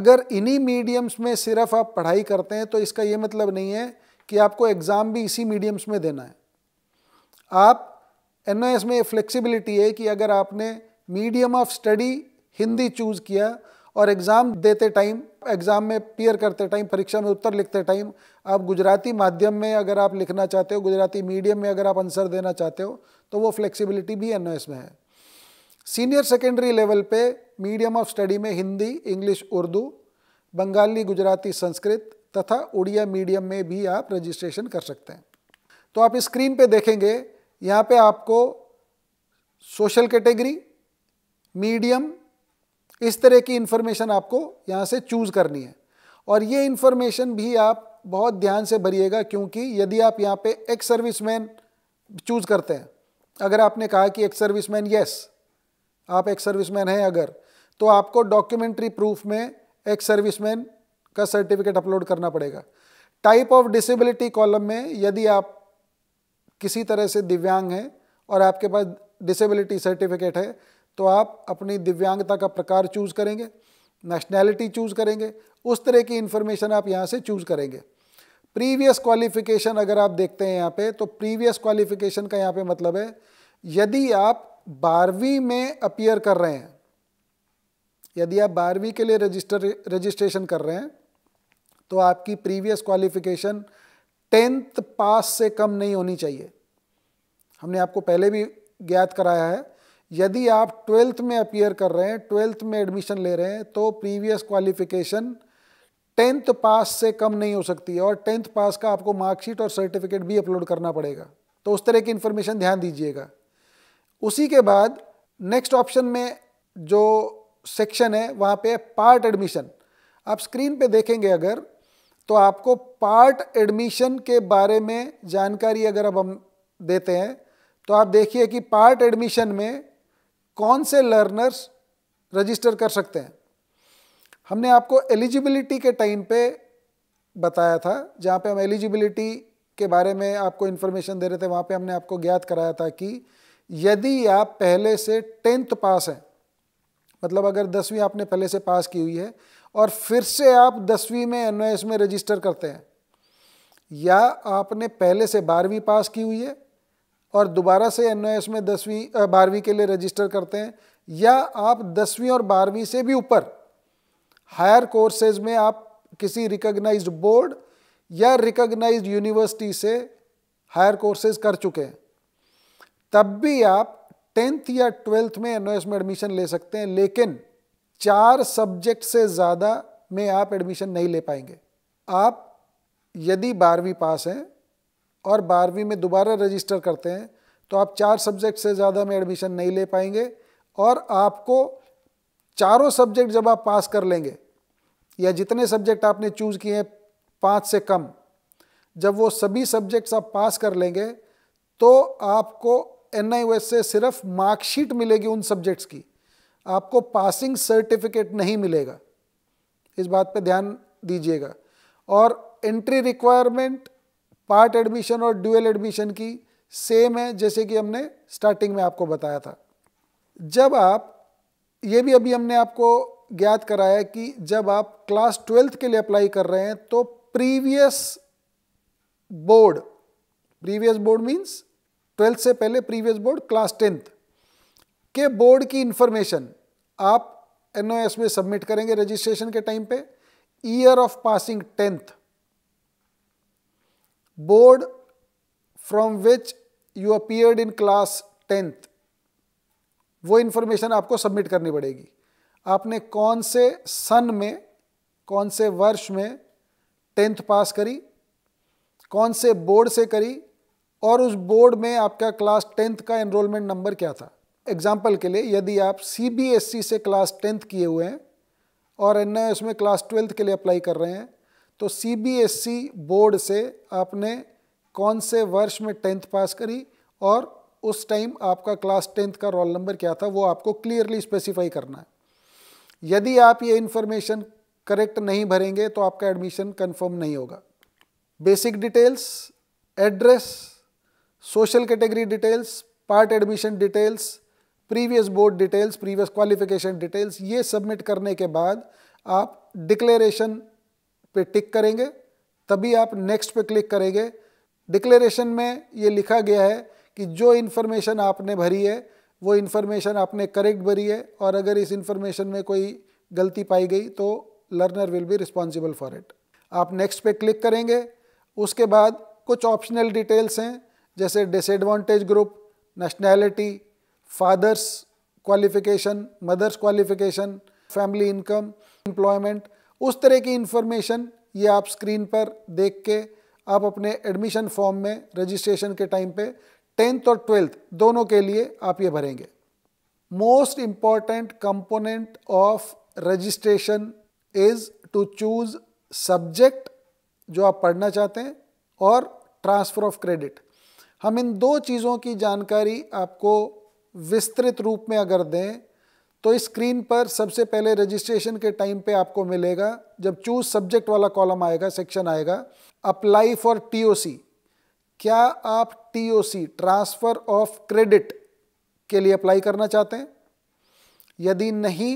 अगर इन्हीं मीडियम्स में सिर्फ आप पढ़ाई करते हैं तो इसका ये मतलब नहीं है कि आपको एग्ज़ाम भी इसी मीडियम्स में देना है आप एन में फ्लेक्सिबिलिटी है कि अगर आपने medium of study Hindi choose किया और एग्ज़ाम देते टाइम एग्ज़ाम में पियर करते टाइम परीक्षा में उत्तर लिखते टाइम आप गुजराती माध्यम में अगर आप लिखना चाहते हो गुजराती मीडियम में अगर आप आंसर देना चाहते हो तो वो फ्लेक्सिबिलिटी भी एन में है सीनियर सेकेंडरी लेवल पे मीडियम ऑफ स्टडी में हिंदी इंग्लिश उर्दू बंगाली गुजराती संस्कृत तथा उड़िया मीडियम में भी आप रजिस्ट्रेशन कर सकते हैं तो आप स्क्रीन पे देखेंगे यहाँ पे आपको सोशल कैटेगरी मीडियम इस तरह की इन्फॉर्मेशन आपको यहाँ से चूज़ करनी है और ये इन्फॉर्मेशन भी आप बहुत ध्यान से भरिएगा क्योंकि यदि आप यहाँ पे एक्स सर्विसमैन चूज़ करते हैं अगर आपने कहा कि एक्स सर्विसमैन यस आप एक्स सर्विसमैन हैं अगर तो आपको डॉक्यूमेंट्री प्रूफ में एक्स सर्विसमैन का सर्टिफिकेट अपलोड करना पड़ेगा टाइप ऑफ डिसेबिलिटी कॉलम में यदि आप किसी तरह से दिव्यांग हैं और आपके पास डिसेबिलिटी सर्टिफिकेट है तो आप अपनी दिव्यांगता का प्रकार चूज़ करेंगे नेशनैलिटी चूज़ करेंगे उस तरह की इंफॉर्मेशन आप यहाँ से चूज़ करेंगे प्रीवियस क्वालिफिकेशन अगर आप देखते हैं यहाँ पे तो प्रीवियस क्वालिफिकेशन का यहाँ पे मतलब है यदि आप बारहवीं में अपियर कर रहे हैं यदि आप बारहवीं के लिए रजिस्टर रजिस्ट्रेशन कर रहे हैं तो आपकी प्रीवियस क्वालिफिकेशन टेंथ पास से कम नहीं होनी चाहिए हमने आपको पहले भी ज्ञात कराया है यदि आप ट्वेल्थ में अपियर कर रहे हैं ट्वेल्थ में एडमिशन ले रहे हैं तो प्रीवियस क्वालिफिकेशन टेंथ पास से कम नहीं हो सकती और टेंथ पास का आपको मार्कशीट और सर्टिफिकेट भी अपलोड करना पड़ेगा तो उस तरह की इन्फॉर्मेशन ध्यान दीजिएगा उसी के बाद नेक्स्ट ऑप्शन में जो सेक्शन है वहाँ पे पार्ट एडमिशन आप स्क्रीन पे देखेंगे अगर तो आपको पार्ट एडमिशन के बारे में जानकारी अगर अब हम देते हैं तो आप देखिए कि पार्ट एडमिशन में कौन से लर्नर्स रजिस्टर कर सकते हैं हमने आपको एलिजिबिलिटी के टाइम पे बताया था जहाँ पे हम एलिजिबिलिटी के बारे में आपको इन्फॉर्मेशन दे रहे थे वहाँ पे हमने आपको ज्ञात कराया था कि यदि आप पहले से टेंथ पास हैं मतलब अगर दसवीं आपने पहले से पास की हुई है और फिर से आप दसवीं में एन में रजिस्टर करते हैं या आपने पहले से बारहवीं पास की हुई है और दोबारा से एन में दसवीं बारहवीं के लिए रजिस्टर करते हैं या आप दसवीं और बारहवीं से भी ऊपर हायर कोर्सेज में आप किसी रिकॉग्नाइज्ड बोर्ड या रिकॉग्नाइज्ड यूनिवर्सिटी से हायर कोर्सेज कर चुके हैं तब भी आप टेंथ या ट्वेल्थ में एन में एडमिशन ले सकते हैं लेकिन चार सब्जेक्ट से ज़्यादा में आप एडमिशन नहीं ले पाएंगे आप यदि बारहवीं पास हैं और बारहवीं में दोबारा रजिस्टर करते हैं तो आप चार सब्जेक्ट से ज़्यादा में एडमिशन नहीं ले पाएंगे और आपको चारों सब्जेक्ट जब आप पास कर लेंगे या जितने सब्जेक्ट आपने चूज़ किए हैं पाँच से कम जब वो सभी सब्जेक्ट्स आप पास कर लेंगे तो आपको एन से सिर्फ मार्कशीट मिलेगी उन सब्जेक्ट्स की आपको पासिंग सर्टिफिकेट नहीं मिलेगा इस बात पे ध्यान दीजिएगा और एंट्री रिक्वायरमेंट पार्ट एडमिशन और ड्यूअल एडमिशन की सेम है जैसे कि हमने स्टार्टिंग में आपको बताया था जब आप ये भी अभी हमने आपको ज्ञात कराया कि जब आप क्लास ट्वेल्थ के लिए अप्लाई कर रहे हैं तो previous board previous board means twelfth से पहले प्रीवियस बोर्ड क्लास टेंथ के बोर्ड की इंफॉर्मेशन आप एन में सबमिट करेंगे रजिस्ट्रेशन के टाइम पे year of passing tenth board from which you appeared in class tenth वो इंफॉर्मेशन आपको सबमिट करनी पड़ेगी आपने कौन से सन में कौन से वर्ष में टेंथ पास करी कौन से बोर्ड से करी और उस बोर्ड में आपका क्लास टेंथ का एनरोलमेंट नंबर क्या था एग्जाम्पल के लिए यदि आप सी बी एस सी से क्लास टेंथ किए हुए हैं और एन आई एस में क्लास ट्वेल्थ के लिए अप्लाई कर रहे हैं तो C B S C board से आपने कौन से वर्ष में टेंथ पास करी और उस टाइम आपका क्लास टेंथ का रोल नंबर क्या था वो आपको क्लियरली स्पेसिफाई करना है यदि आप ये इन्फॉर्मेशन करेक्ट नहीं भरेंगे तो आपका एडमिशन कन्फर्म नहीं होगा basic details address social category details part admission details previous board details previous qualification details ये सबमिट करने के बाद आप डिक्लेरेशन पे टिक करेंगे तभी आप नेक्स्ट पे क्लिक करेंगे डिक्लेरेशन में ये लिखा गया है कि जो इन्फॉर्मेशन आपने भरी है वो इन्फॉर्मेशन आपने करेक्ट भरी है और अगर इस इन्फॉर्मेशन में कोई गलती पाई गई तो learner will be responsible for it आप नेक्स्ट पे क्लिक करेंगे उसके बाद कुछ ऑप्शनल डिटेल्स हैं जैसे disadvantage group nationality father's qualification mother's qualification family income employment उस तरह की इंफॉर्मेशन ये आप स्क्रीन पर देख के आप अपने एडमिशन फॉर्म में रजिस्ट्रेशन के टाइम पे टेंथ और ट्वेल्थ दोनों के लिए आप ये भरेंगे most important component of registration is to choose subject जो आप पढ़ना चाहते हैं और ट्रांसफ़र ऑफ क्रेडिट हम इन दो चीज़ों की जानकारी आपको विस्तृत रूप में अगर दें तो स्क्रीन पर सबसे पहले रजिस्ट्रेशन के टाइम पे आपको मिलेगा जब चूज सब्जेक्ट वाला कॉलम आएगा सेक्शन आएगा अप्लाई फॉर टीओसी क्या आप टीओसी ट्रांसफ़र ऑफ क्रेडिट के लिए अप्लाई करना चाहते हैं यदि नहीं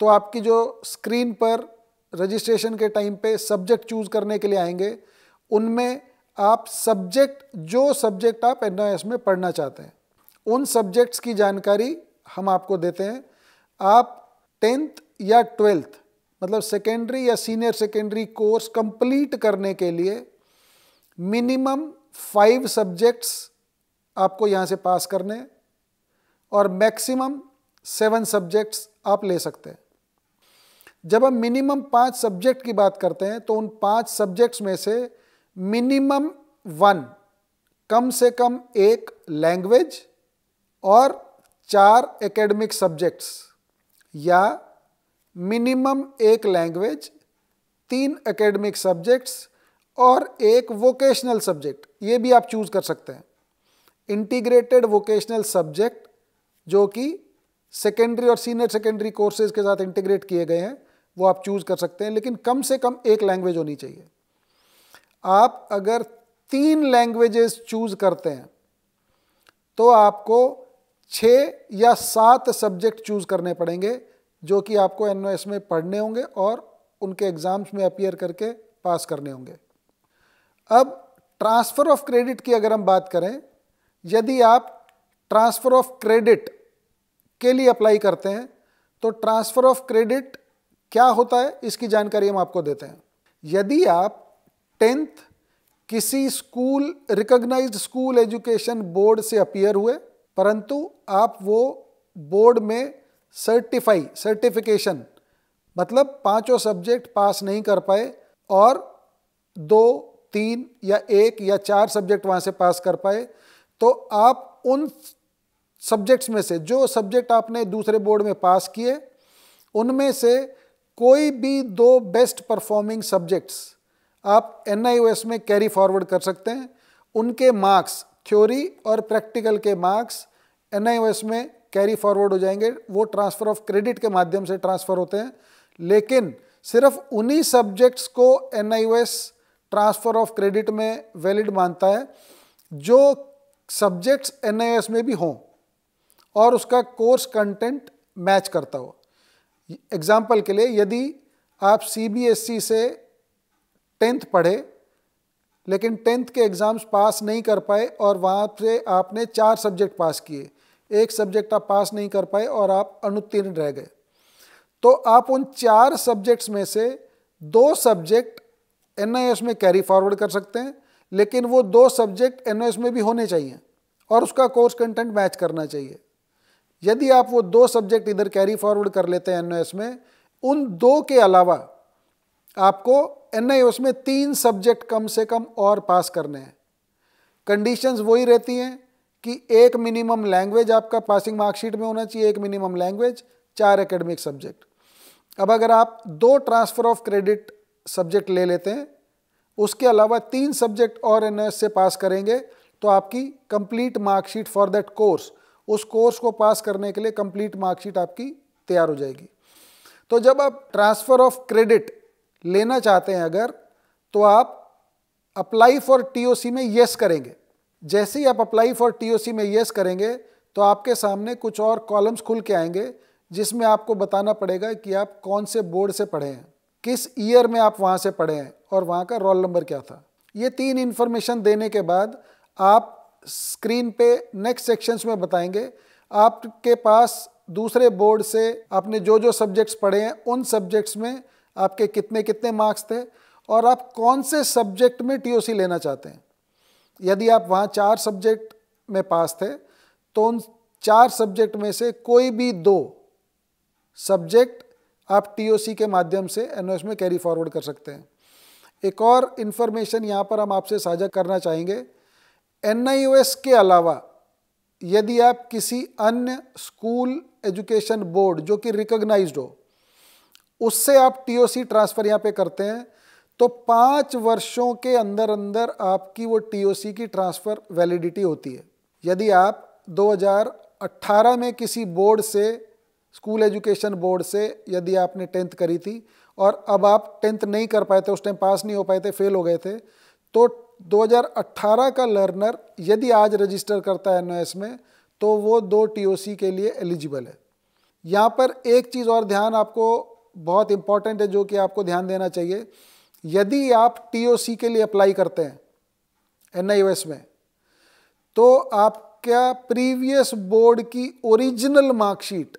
तो आपकी जो स्क्रीन पर रजिस्ट्रेशन के टाइम पे सब्जेक्ट चूज़ करने के लिए आएंगे उनमें आप सब्जेक्ट जो सब्जेक्ट आप एन में पढ़ना चाहते हैं उन सब्जेक्ट्स की जानकारी हम आपको देते हैं आप टेंथ या ट्वेल्थ मतलब सेकेंडरी या सीनियर सेकेंडरी कोर्स कंप्लीट करने के लिए मिनिमम फाइव सब्जेक्ट्स आपको यहाँ से पास करने और मैक्सिमम सेवन सब्जेक्ट्स आप ले सकते हैं जब हम मिनिमम पांच सब्जेक्ट की बात करते हैं तो उन पांच सब्जेक्ट्स में से मिनिमम वन कम से कम एक लैंग्वेज और चार एकेडमिक सब्जेक्ट्स या मिनिमम एक लैंग्वेज तीन एकेडमिक सब्जेक्ट्स और एक वोकेशनल सब्जेक्ट ये भी आप चूज़ कर सकते हैं इंटीग्रेटेड वोकेशनल सब्जेक्ट जो कि सेकेंडरी और सीनियर सेकेंडरी कोर्सेज के साथ इंटीग्रेट किए गए हैं वो आप चूज़ कर सकते हैं लेकिन कम से कम एक लैंग्वेज होनी चाहिए आप अगर तीन लैंग्वेजेस चूज़ करते हैं तो आपको छः या सात सब्जेक्ट चूज़ करने पड़ेंगे जो कि आपको एन में पढ़ने होंगे और उनके एग्ज़ाम्स में अपियर करके पास करने होंगे अब ट्रांसफ़र ऑफ क्रेडिट की अगर हम बात करें यदि आप ट्रांसफ़र ऑफ क्रेडिट के लिए अप्लाई करते हैं तो ट्रांसफ़र ऑफ क्रेडिट क्या होता है इसकी जानकारी हम आपको देते हैं यदि आप टेंथ किसी school recognised school education board से अपियर हुए परंतु आप वो बोर्ड में सर्टिफाई सर्टिफिकेशन मतलब पांचों सब्जेक्ट पास नहीं कर पाए और दो तीन या एक या चार सब्जेक्ट वहाँ से पास कर पाए तो आप उन सब्जेक्ट्स में से जो सब्जेक्ट आपने दूसरे बोर्ड में पास किए उनमें से कोई भी दो बेस्ट परफॉर्मिंग सब्जेक्ट्स आप एन में कैरी फॉरवर्ड कर सकते हैं उनके मार्क्स थ्योरी और प्रैक्टिकल के मार्क्स एन में कैरी फॉरवर्ड हो जाएंगे वो ट्रांसफ़र ऑफ क्रेडिट के माध्यम से ट्रांसफ़र होते हैं लेकिन सिर्फ उन्हीं सब्जेक्ट्स को एन ट्रांसफ़र ऑफ क्रेडिट में वैलिड मानता है जो सब्जेक्ट्स एन में भी हों और उसका कोर्स कंटेंट मैच करता हो एग्ज़ाम्पल के लिए यदि आप सी e से टेंथ पढ़े लेकिन टेंथ के एग्ज़ाम्स पास नहीं कर पाए और वहाँ से आपने चार सब्जेक्ट पास किए एक सब्जेक्ट आप पास नहीं कर पाए और आप अनुत्तीर्ण रह गए तो आप उन चार सब्जेक्ट्स में से दो सब्जेक्ट एन में कैरी फॉरवर्ड कर सकते हैं लेकिन वो दो सब्जेक्ट एन में भी होने चाहिए और उसका कोर्स कंटेंट मैच करना चाहिए यदि आप वो दो सब्जेक्ट इधर कैरी फॉरवर्ड कर लेते हैं एन में उन दो के अलावा आपको एन उसमें तीन सब्जेक्ट कम से कम और पास करने हैं कंडीशंस वही रहती हैं कि एक मिनिमम लैंग्वेज आपका पासिंग मार्कशीट में होना चाहिए एक मिनिमम लैंग्वेज चार एकेडमिक सब्जेक्ट अब अगर आप दो ट्रांसफ़र ऑफ क्रेडिट सब्जेक्ट ले लेते हैं उसके अलावा तीन सब्जेक्ट और एन से पास करेंगे तो आपकी complete marksheet for that course उस कोर्स को पास करने के लिए कंप्लीट मार्कशीट आपकी तैयार हो जाएगी तो जब आप ट्रांसफ़र ऑफ क्रेडिट लेना चाहते हैं अगर तो आप अप्लाई फॉर टीओसी में यस करेंगे जैसे ही आप अप्लाई फॉर टीओसी में यस करेंगे तो आपके सामने कुछ और कॉलम्स खुल के आएंगे जिसमें आपको बताना पड़ेगा कि आप कौन से बोर्ड से पढ़े हैं किस ईयर में आप वहाँ से पढ़े हैं और वहाँ का रोल नंबर क्या था ये तीन इन्फॉर्मेशन देने के बाद आप स्क्रीन पे नेक्स्ट सेक्शंस में बताएंगे आपके पास दूसरे बोर्ड से आपने जो जो सब्जेक्ट्स पढ़े हैं उन सब्जेक्ट्स में आपके कितने कितने मार्क्स थे और आप कौन से सब्जेक्ट में टी लेना चाहते हैं यदि आप वहाँ चार सब्जेक्ट में पास थे तो उन चार सब्जेक्ट में से कोई भी दो सब्जेक्ट आप टी के माध्यम से एन में कैरी फॉरवर्ड कर सकते हैं एक और इन्फॉर्मेशन यहाँ पर हम आपसे साझा करना चाहेंगे एन के अलावा यदि आप किसी अन्य स्कूल एजुकेशन बोर्ड जो कि रिकॉग्नाइज्ड हो उससे आप टीओसी ट्रांसफ़र यहाँ पे करते हैं तो पाँच वर्षों के अंदर अंदर आपकी वो टीओसी की ट्रांसफ़र वैलिडिटी होती है यदि आप 2018 में किसी बोर्ड से स्कूल एजुकेशन बोर्ड से यदि आपने टेंथ करी थी और अब आप टेंथ नहीं कर पाए थे उस टाइम पास नहीं हो पाए थे फेल हो गए थे तो 2018 का लर्नर यदि आज रजिस्टर करता है एन में तो वो दो टीओसी के लिए एलिजिबल है यहाँ पर एक चीज़ और ध्यान आपको बहुत इंपॉर्टेंट है जो कि आपको ध्यान देना चाहिए यदि आप टीओसी के लिए अप्लाई करते हैं एन में तो आपका प्रीवियस बोर्ड की ओरिजिनल मार्कशीट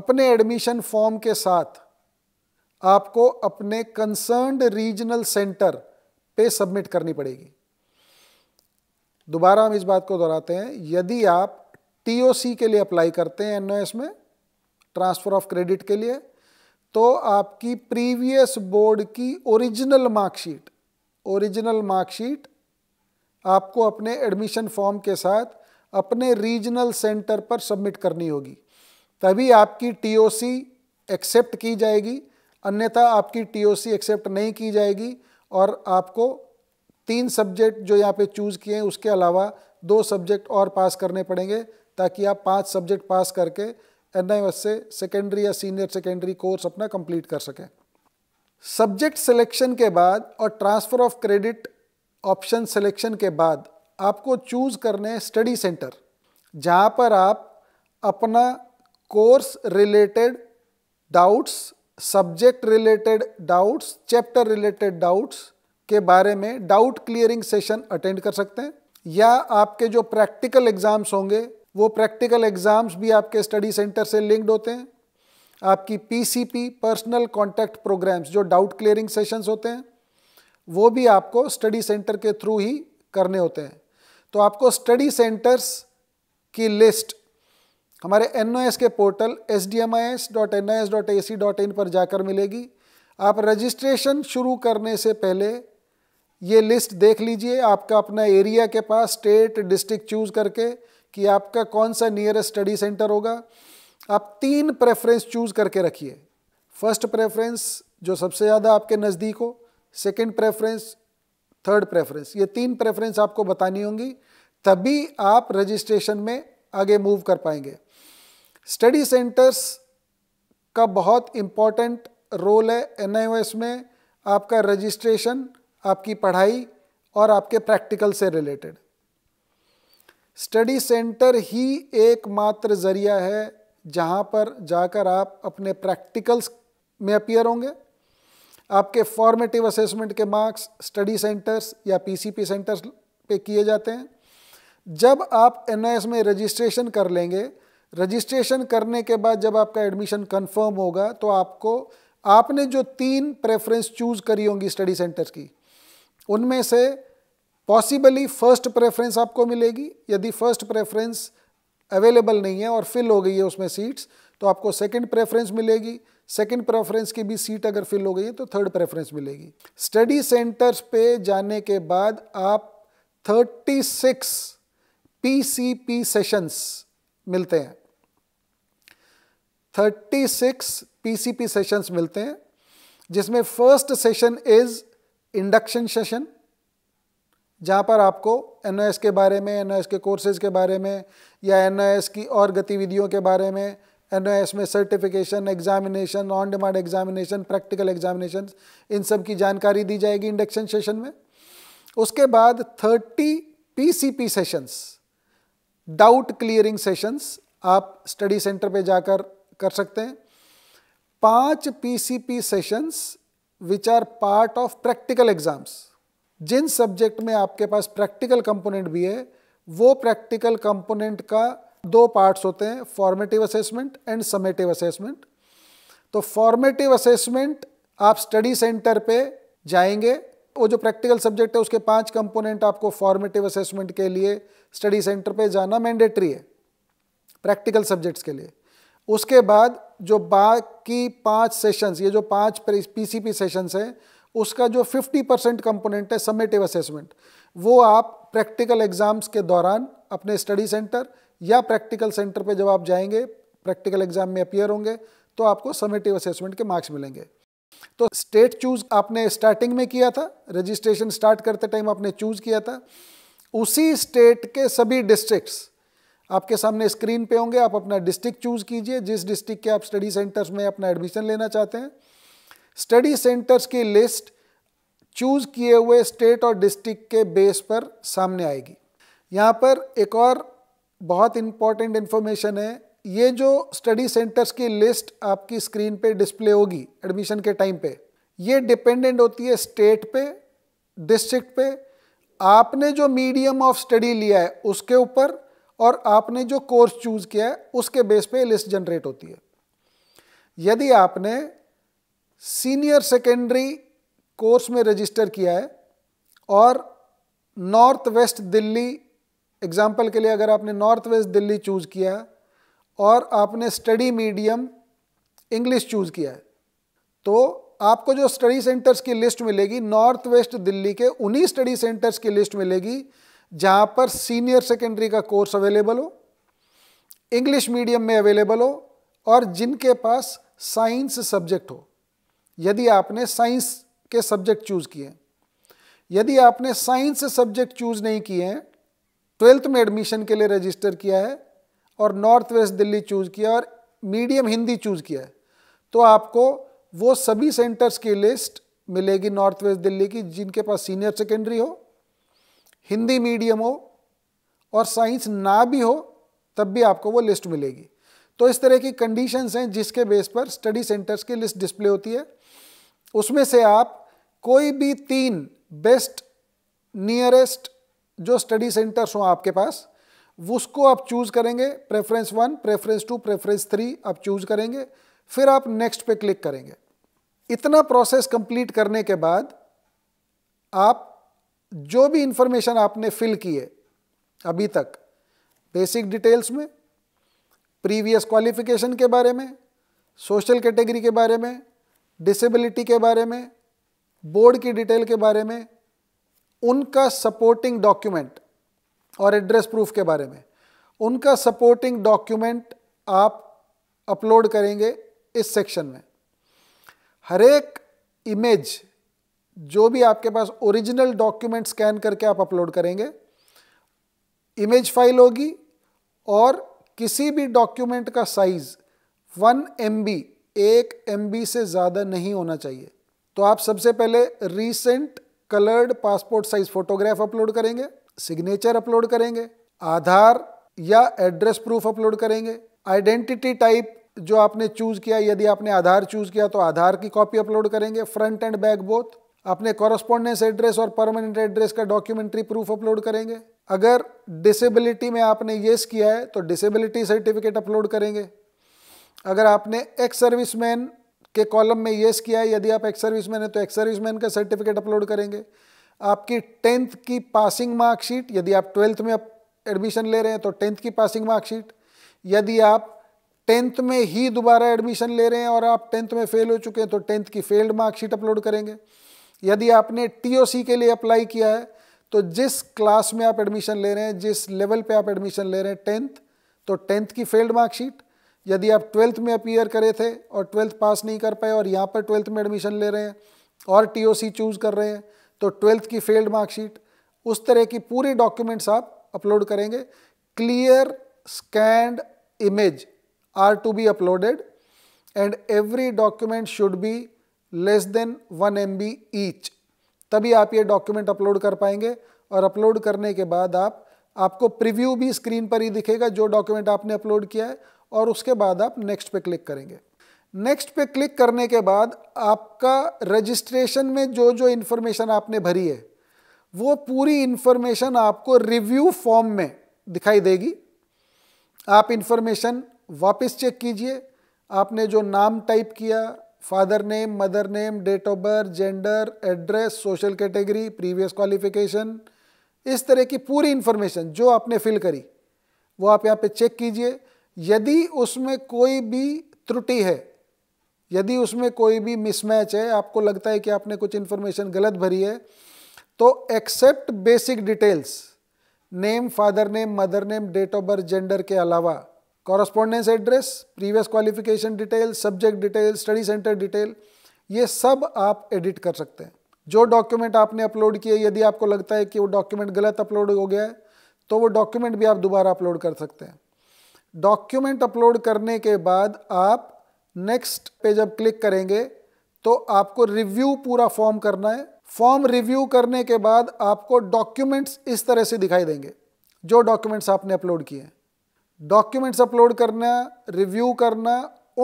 अपने एडमिशन फॉर्म के साथ आपको अपने कंसर्न्ड रीजनल सेंटर पे सबमिट करनी पड़ेगी दोबारा हम इस बात को दोहराते हैं यदि आप टीओसी के लिए अप्लाई करते हैं एनओएस में ट्रांसफ़र ऑफ क्रेडिट के लिए तो आपकी प्रीवियस बोर्ड की ओरिजिनल मार्कशीट ओरिजिनल मार्कशीट आपको अपने एडमिशन फॉर्म के साथ अपने रीजनल सेंटर पर सबमिट करनी होगी तभी आपकी टीओसी एक्सेप्ट की जाएगी अन्यथा आपकी टीओसी एक्सेप्ट नहीं की जाएगी और आपको तीन सब्जेक्ट जो यहाँ पे चूज़ किए हैं उसके अलावा दो सब्जेक्ट और पास करने पड़ेंगे ताकि आप पांच सब्जेक्ट पास करके एन आई एस से सेकेंडरी या सीनियर सेकेंडरी कोर्स अपना कंप्लीट कर सकें सब्जेक्ट सिलेक्शन के बाद और transfer of credit option selection के बाद आपको चूज़ करने स्टडी सेंटर जहाँ पर आप अपना course related doubts subject related doubts chapter related doubts के बारे में डाउट क्लियरिंग सेशन अटेंड कर सकते हैं या आपके जो प्रैक्टिकल एग्ज़ाम्स होंगे वो प्रैक्टिकल एग्ज़ाम्स भी आपके स्टडी सेंटर से लिंक्ड होते हैं आपकी पीसीपी पर्सनल कॉन्टैक्ट प्रोग्राम्स जो डाउट क्लियरिंग सेशंस होते हैं वो भी आपको स्टडी सेंटर के थ्रू ही करने होते हैं तो आपको स्टडी सेंटर्स की लिस्ट हमारे एन के portal S D M I S dot N S dot A C dot in पर जाकर मिलेगी आप रजिस्ट्रेशन शुरू करने से पहले ये लिस्ट देख लीजिए आपका अपना एरिया के पास स्टेट डिस्ट्रिक्ट चूज़ करके कि आपका कौन सा नियरेस्ट स्टडी सेंटर होगा आप तीन प्रेफरेंस चूज करके रखिए फर्स्ट प्रेफरेंस जो सबसे ज़्यादा आपके नज़दीक हो सेकेंड प्रेफरेंस थर्ड प्रेफरेंस ये तीन प्रेफरेंस आपको बतानी होंगी तभी आप रजिस्ट्रेशन में आगे मूव कर पाएंगे स्टडी सेंटर्स का बहुत इम्पॉर्टेंट रोल है एन में आपका रजिस्ट्रेशन आपकी पढ़ाई और आपके प्रैक्टिकल से रिलेटेड स्टडी सेंटर ही एकमात्र ज़रिया है जहाँ पर जाकर आप अपने प्रैक्टिकल्स में अपियर होंगे आपके फॉर्मेटिव असेसमेंट के मार्क्स स्टडी सेंटर्स या पीसीपी सेंटर्स पे किए जाते हैं जब आप एन में रजिस्ट्रेशन कर लेंगे रजिस्ट्रेशन करने के बाद जब आपका एडमिशन कंफर्म होगा तो आपको आपने जो तीन प्रेफरेंस चूज़ करी होंगी स्टडी सेंटर्स की उनमें से पॉसिबली फर्स्ट प्रेफरेंस आपको मिलेगी यदि फर्स्ट प्रेफरेंस अवेलेबल नहीं है और फिल हो गई है उसमें सीट्स तो आपको सेकंड प्रेफरेंस मिलेगी सेकंड प्रेफरेंस की भी सीट अगर फिल हो गई है तो थर्ड प्रेफरेंस मिलेगी स्टडी सेंटर्स पे जाने के बाद आप 36 पीसीपी सेशंस मिलते हैं 36 पीसीपी सेशंस मिलते हैं जिसमें first session is induction session जहाँ पर आपको एन के बारे में एन के कोर्सेज़ के बारे में या एन की और गतिविधियों के बारे में एन में certification examination on demand examination practical examination इन सब की जानकारी दी जाएगी इंडक्शन सेशन में उसके बाद 30 PCP sessions doubt clearing sessions आप स्टडी सेंटर पे जाकर कर सकते हैं पांच PCP sessions which are part of practical exams जिन सब्जेक्ट में आपके पास प्रैक्टिकल कंपोनेंट भी है वो प्रैक्टिकल कंपोनेंट का दो पार्ट्स होते हैं formative assessment and summative assessment तो फॉर्मेटिव असेसमेंट आप स्टडी सेंटर पे जाएंगे वो जो प्रैक्टिकल सब्जेक्ट है उसके पांच कंपोनेंट आपको फॉर्मेटिव असेसमेंट के लिए स्टडी सेंटर पे जाना मैंडेटरी है प्रैक्टिकल सब्जेक्ट्स के लिए उसके बाद जो बाकी पांच सेशंस ये जो पांच पीसीपी सेशंस हैं उसका जो 50 परसेंट कंपोनेंट है समेटिव असेसमेंट वो आप प्रैक्टिकल एग्जाम्स के दौरान अपने स्टडी सेंटर या प्रैक्टिकल सेंटर पे जब आप जाएंगे प्रैक्टिकल एग्जाम में अपियर होंगे तो आपको समेटिव असेसमेंट के मार्क्स मिलेंगे तो स्टेट चूज आपने स्टार्टिंग में किया था रजिस्ट्रेशन स्टार्ट करते टाइम आपने चूज किया था उसी स्टेट के सभी डिस्ट्रिक्ट्स आपके सामने स्क्रीन पे होंगे आप अपना डिस्ट्रिक्ट चूज कीजिए जिस डिस्ट्रिक्ट के आप स्टडी सेंटर्स में अपना एडमिशन लेना चाहते हैं स्टडी सेंटर्स की लिस्ट चूज किए हुए स्टेट और डिस्ट्रिक्ट के बेस पर सामने आएगी यहाँ पर एक और बहुत इंपॉर्टेंट इन्फॉर्मेशन है ये जो स्टडी सेंटर्स की लिस्ट आपकी स्क्रीन पे डिस्प्ले होगी एडमिशन के टाइम पे ये डिपेंडेंट होती है स्टेट पे डिस्ट्रिक्ट पे आपने जो मीडियम ऑफ स्टडी लिया है उसके ऊपर और आपने जो कोर्स चूज किया है उसके बेस पे लिस्ट जनरेट होती है यदि आपने सीनियर सेकेंडरी कोर्स में रजिस्टर किया है और नॉर्थ वेस्ट दिल्ली एग्जाम्पल के लिए अगर आपने नॉर्थ वेस्ट दिल्ली चूज़ किया और आपने स्टडी मीडियम इंग्लिश चूज़ किया है तो आपको जो स्टडी सेंटर्स की लिस्ट मिलेगी नॉर्थ वेस्ट दिल्ली के उन्हीं स्टडी सेंटर्स की लिस्ट मिलेगी जहाँ पर सीनियर सेकेंडरी का कोर्स अवेलेबल हो इंग्लिश मीडियम में अवेलेबल हो और जिनके पास साइंस सब्जेक्ट हो यदि आपने साइंस के सब्जेक्ट चूज़ किए यदि आपने साइंस सब्जेक्ट चूज़ नहीं किए हैं ट्वेल्थ में एडमिशन के लिए रजिस्टर किया है और नॉर्थ वेस्ट दिल्ली चूज़ किया और मीडियम हिंदी चूज़ किया है तो आपको वो सभी सेंटर्स की लिस्ट मिलेगी नॉर्थ वेस्ट दिल्ली की जिनके पास सीनियर सेकेंडरी हो हिंदी मीडियम हो और साइंस ना भी हो तब भी आपको वो लिस्ट मिलेगी तो इस तरह की कंडीशंस हैं जिसके बेस पर स्टडी सेंटर्स की लिस्ट डिस्प्ले होती है उसमें से आप कोई भी तीन बेस्ट नियरेस्ट जो स्टडी सेंटर्स हों आपके पास उसको आप चूज़ करेंगे preference one preference two preference three आप चूज़ करेंगे फिर आप नेक्स्ट पे क्लिक करेंगे इतना प्रोसेस कंप्लीट करने के बाद आप जो भी इंफॉर्मेशन आपने फिल की है अभी तक बेसिक डिटेल्स में प्रीवियस क्वालिफिकेशन के बारे में सोशल कैटेगरी के बारे में डिसेबिलिटी के बारे में बोर्ड की डिटेल के बारे में उनका सपोर्टिंग डॉक्यूमेंट और एड्रेस प्रूफ के बारे में उनका सपोर्टिंग डॉक्यूमेंट आप अपलोड करेंगे इस सेक्शन में हरेक इमेज जो भी आपके पास ओरिजिनल डॉक्यूमेंट स्कैन करके आप अपलोड करेंगे इमेज फाइल होगी और किसी भी डॉक्यूमेंट का साइज वन एम एक एम से ज़्यादा नहीं होना चाहिए तो आप सबसे पहले recent coloured passport size photograph upload करेंगे सिग्नेचर अपलोड करेंगे आधार या एड्रेस प्रूफ अपलोड करेंगे आइडेंटिटी टाइप जो आपने चूज़ किया यदि आपने आधार चूज़ किया तो आधार की कॉपी अपलोड करेंगे फ्रंट एंड बैक बोथ अपने कॉरस्पॉन्डेंस एड्रेस और परमानेंट एड्रेस का डॉक्यूमेंट्री प्रूफ अपलोड करेंगे अगर डिसेबिलिटी में आपने येस किया है तो डिसेबिलिटी सर्टिफिकेट अपलोड करेंगे अगर आपने एक्स सर्विसमैन के कॉलम में येस किया है यदि आप एक्स सर्विसमैन है तो एक्स सर्विसमैन का सर्टिफिकेट अपलोड करेंगे आपकी टेंथ की पासिंग मार्कशीट यदि आप ट्वेल्थ में एडमिशन ले रहे हैं तो टेंथ की पासिंग मार्कशीट यदि आप टेंथ में ही दोबारा एडमिशन ले रहे हैं और आप टेंथ में फेल हो चुके हैं तो टेंथ की फेल्ड मार्कशीट अपलोड करेंगे यदि आपने टीओसी के लिए अप्लाई किया है तो जिस क्लास में आप एडमिशन ले रहे हैं जिस लेवल पे आप एडमिशन ले रहे हैं टेंथ तो टेंथ की फेल्ड मार्कशीट यदि आप ट्वेल्थ में अपीयर करे थे और ट्वेल्थ पास नहीं कर पाए और यहाँ पर ट्वेल्थ में एडमिशन ले रहे हैं और टीओसी चूज़ कर रहे हैं तो ट्वेल्थ की फेल्ड मार्कशीट उस तरह की पूरी डॉक्यूमेंट्स आप अपलोड करेंगे clear scanned image are to be uploaded and every document should be less than one M B each तभी आप ये डॉक्यूमेंट अपलोड कर पाएंगे और अपलोड करने के बाद आप आपको प्रीव्यू भी स्क्रीन पर ही दिखेगा जो डॉक्यूमेंट आपने अपलोड किया है और उसके बाद आप नेक्स्ट पे क्लिक करेंगे नेक्स्ट पे क्लिक करने के बाद आपका रजिस्ट्रेशन में जो जो इन्फॉर्मेशन आपने भरी है वो पूरी इन्फॉर्मेशन आपको रिव्यू फॉर्म में दिखाई देगी आप इन्फॉर्मेशन वापस चेक कीजिए आपने जो नाम टाइप किया father name mother name date of birth gender address social category previous qualification इस तरह की पूरी इन्फॉर्मेशन जो आपने फिल करी वो आप यहाँ पे चेक कीजिए यदि उसमें कोई भी त्रुटि है यदि उसमें कोई भी मिसमैच है आपको लगता है कि आपने कुछ इन्फॉर्मेशन गलत भरी है तो except basic details name father name mother name date of birth gender के अलावा correspondence address previous qualification detail subject detail study centre detail ये सब आप एडिट कर सकते हैं जो डॉक्यूमेंट आपने अपलोड किए यदि आपको लगता है कि वो डॉक्यूमेंट गलत अपलोड हो गया है तो वो डॉक्यूमेंट भी आप दोबारा अपलोड कर सकते हैं डॉक्यूमेंट अपलोड करने के बाद आप नेक्स्ट पे जब क्लिक करेंगे तो आपको रिव्यू पूरा फॉर्म करना है फॉर्म रिव्यू करने के बाद आपको डॉक्यूमेंट्स इस तरह से दिखाई देंगे जो डॉक्यूमेंट्स आपने अपलोड किए हैं डॉक्यूमेंट्स अपलोड करना रिव्यू करना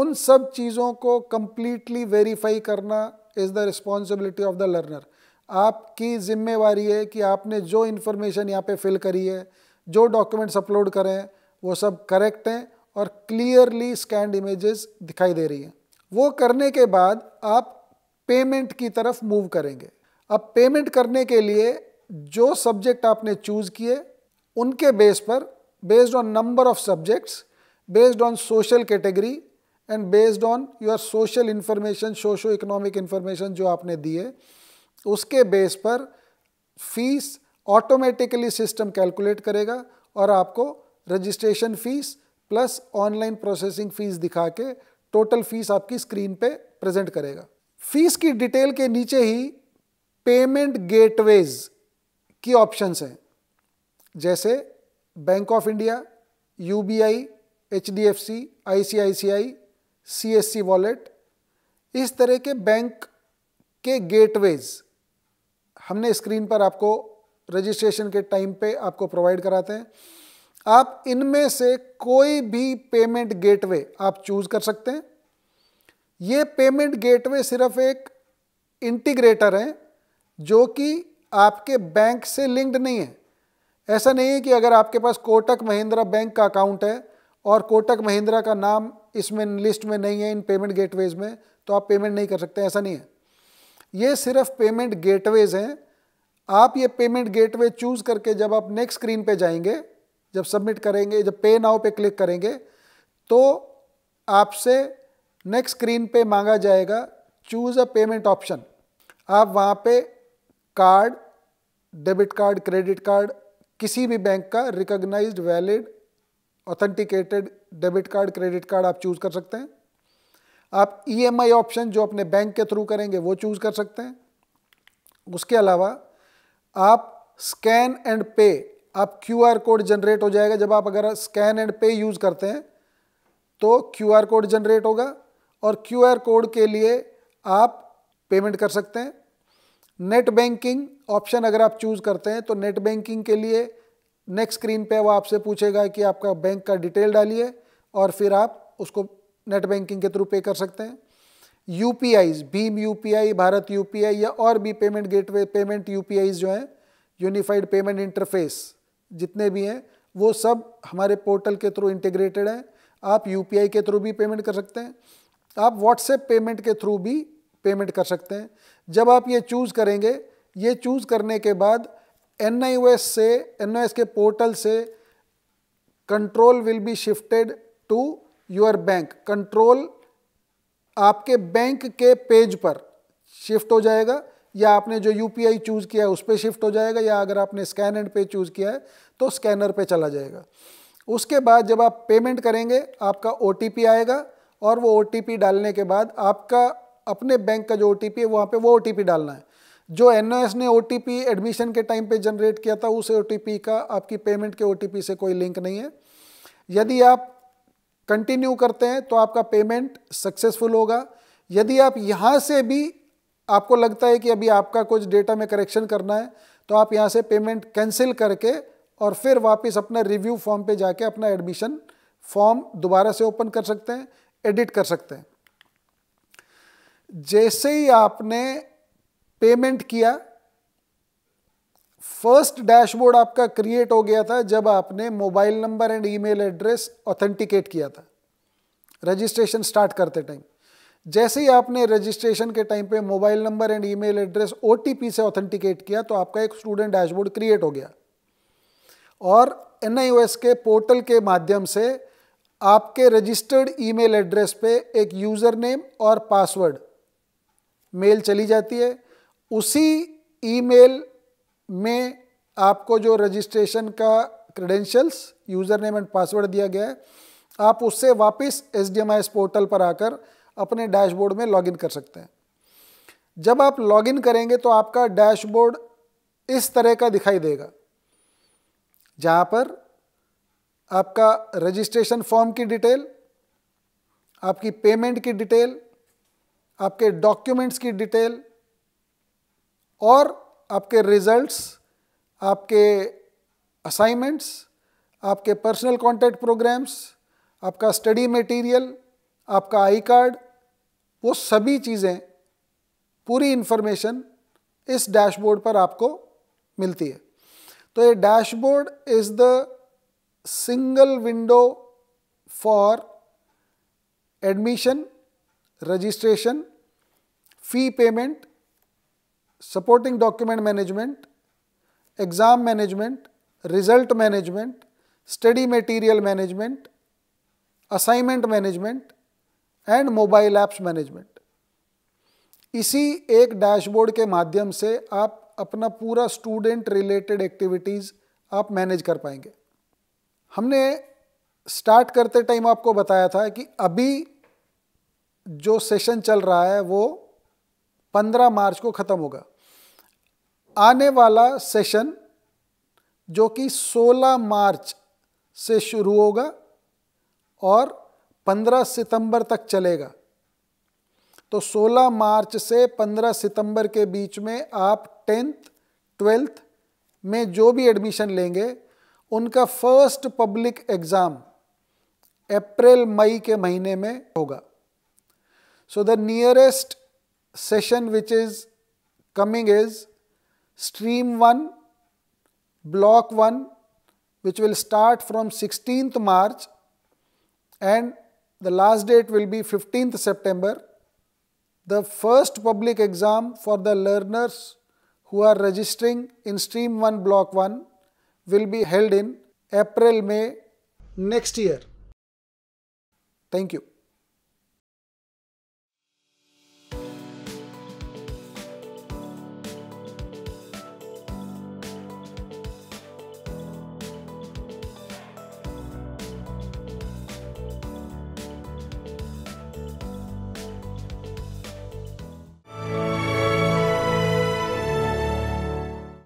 उन सब चीज़ों को कंप्लीटली वेरीफाई करना is the responsibility of the learner आपकी जिम्मेवारी है कि आपने जो इन्फॉर्मेशन यहाँ पे फिल करी है जो डॉक्यूमेंट्स अपलोड करें वो सब करेक्ट हैं और क्लियरली स्कैंड इमेजेस दिखाई दे रही हैं वो करने के बाद आप पेमेंट की तरफ मूव करेंगे अब पेमेंट करने के लिए जो सब्जेक्ट आपने चूज़ किए उनके बेस पर based on number of subjects based on social category and based on your social information socio economic information जो आपने दिए उसके बेस पर फीस ऑटोमेटिकली सिस्टम कैलकुलेट करेगा और आपको registration fees plus online processing fees दिखा के टोटल फ़ीस आपकी स्क्रीन पे प्रेजेंट करेगा फ़ीस की डिटेल के नीचे ही पेमेंट गेटवेज की ऑप्शंस हैं जैसे bank of India U B I I I H D F C C C I C S C wallet इस तरह के बैंक के गेटवेज हमने स्क्रीन पर आपको रजिस्ट्रेशन के टाइम पे आपको प्रोवाइड कराते हैं आप इनमें से कोई भी पेमेंट गेटवे आप चूज कर सकते हैं ये पेमेंट गेटवे सिर्फ एक इंटीग्रेटर है जो कि आपके बैंक से लिंक्ड नहीं है ऐसा नहीं है कि अगर आपके पास कोटक महिंद्रा बैंक का अकाउंट है और कोटक महिंद्रा का नाम इसमें लिस्ट में नहीं है इन पेमेंट गेटवेज में तो आप पेमेंट नहीं कर सकते ऐसा नहीं है ये सिर्फ पेमेंट गेटवेज हैं आप ये पेमेंट गेटवे चूज़ करके जब आप नेक्स्ट स्क्रीन पे जाएंगे जब सबमिट करेंगे जब पे नाउ पे क्लिक करेंगे तो आपसे नेक्स्ट स्क्रीन पे मांगा जाएगा चूज़ अ पेमेंट ऑप्शन आप वहाँ पे card debit card credit card किसी भी बैंक का recognised valid authenticated debit card credit card आप चूज़ कर सकते हैं आप ईएमआई e ऑप्शन जो अपने बैंक के थ्रू करेंगे वो चूज़ कर सकते हैं उसके अलावा आप स्कैन एंड पे आप क्यू आर कोड जनरेट हो जाएगा जब आप अगर स्कैन एंड पे यूज़ करते हैं तो क्यू आर कोड जनरेट होगा और क्यू आर कोड के लिए आप पेमेंट कर सकते हैं नेट बैंकिंग ऑप्शन अगर आप चूज़ करते हैं तो नेट बैंकिंग के लिए नेक्स्ट स्क्रीन पे वो आपसे पूछेगा कि आपका बैंक का डिटेल डालिए और फिर आप उसको नेट बैंकिंग के थ्रू पे कर सकते हैं यू भीम यू भारत यू या और भी पेमेंट गेटवे पेमेंट यू जो हैं यूनिफाइड पेमेंट इंटरफेस जितने भी हैं वो सब हमारे पोर्टल के थ्रू इंटीग्रेटेड हैं आप यू के थ्रू भी पेमेंट कर सकते हैं आप व्हाट्सएप पेमेंट के थ्रू भी पेमेंट कर सकते हैं जब आप ये चूज़ करेंगे ये चूज़ करने के बाद एन से एन के पोर्टल से control will be shifted to your bank control आपके बैंक के पेज पर शिफ्ट हो जाएगा या आपने जो यू चूज़ किया है उस पर शिफ्ट हो जाएगा या अगर आपने स्कैन एंड पे चूज़ किया है तो स्कैनर पे चला जाएगा उसके बाद जब आप पेमेंट करेंगे आपका ओ आएगा और वो ओ डालने के बाद आपका अपने बैंक का जो ओ है वहाँ पर वो ओ डालना है जो एन ने ओ एडमिशन के टाइम पे जनरेट किया था उस ओ का आपकी पेमेंट के ओ से कोई लिंक नहीं है यदि आप कंटिन्यू करते हैं तो आपका पेमेंट सक्सेसफुल होगा यदि आप यहाँ से भी आपको लगता है कि अभी आपका कुछ डेटा में करेक्शन करना है तो आप यहाँ से पेमेंट कैंसिल करके और फिर वापस अपना रिव्यू फॉर्म पे जाके अपना एडमिशन फॉर्म दोबारा से ओपन कर सकते हैं एडिट कर सकते हैं जैसे ही आपने पेमेंट किया फर्स्ट डैशबोर्ड आपका क्रिएट हो गया था जब आपने mobile number and email address authenticate किया था रजिस्ट्रेशन स्टार्ट करते टाइम जैसे ही आपने रजिस्ट्रेशन के टाइम पे mobile number and email address OTP से ऑथेंटिकेट किया तो आपका एक स्टूडेंट डैशबोर्ड क्रिएट हो गया और एन के पोर्टल के माध्यम से आपके रजिस्टर्ड ईमेल एड्रेस पे एक यूज़र नेम और पासवर्ड मेल चली जाती है उसी ईमेल में आपको जो रजिस्ट्रेशन का credentials user name and password दिया गया है आप उससे वापस एस पोर्टल पर आकर अपने डैशबोर्ड में लॉगिन कर सकते हैं जब आप लॉगिन करेंगे तो आपका डैशबोर्ड इस तरह का दिखाई देगा जहाँ पर आपका रजिस्ट्रेशन फॉर्म की डिटेल आपकी पेमेंट की डिटेल आपके डॉक्यूमेंट्स की डिटेल और आपके रिजल्ट्स आपके असाइनमेंट्स आपके पर्सनल कॉन्टैक्ट प्रोग्राम्स आपका स्टडी मटेरियल आपका आई कार्ड वो सभी चीज़ें पूरी इन्फॉर्मेशन इस डैशबोर्ड पर आपको मिलती है तो ये dashboard is the single window for admission registration fee payment supporting document management exam management result management study material management assignment management and mobile apps management इसी एक डैशबोर्ड के माध्यम से आप अपना पूरा स्टूडेंट रिलेटेड एक्टिविटीज़ आप मैनेज कर पाएंगे हमने स्टार्ट करते टाइम आपको बताया था कि अभी जो सेशन चल रहा है वो 15 मार्च को ख़त्म होगा आने वाला सेशन जो कि 16 मार्च से शुरू होगा और 15 सितंबर तक चलेगा तो 16 मार्च से 15 सितंबर के बीच में आप टेंथ ट्वेल्थ में जो भी एडमिशन लेंगे उनका फर्स्ट पब्लिक एग्जाम अप्रैल मई के महीने में होगा so the nearest session which is coming is stream one block one which will start from sixteenth March and the last date will be fifteenth September the first public exam for the learners who are registering in Stream 1 Block 1 will be held in April May next year. Thank you.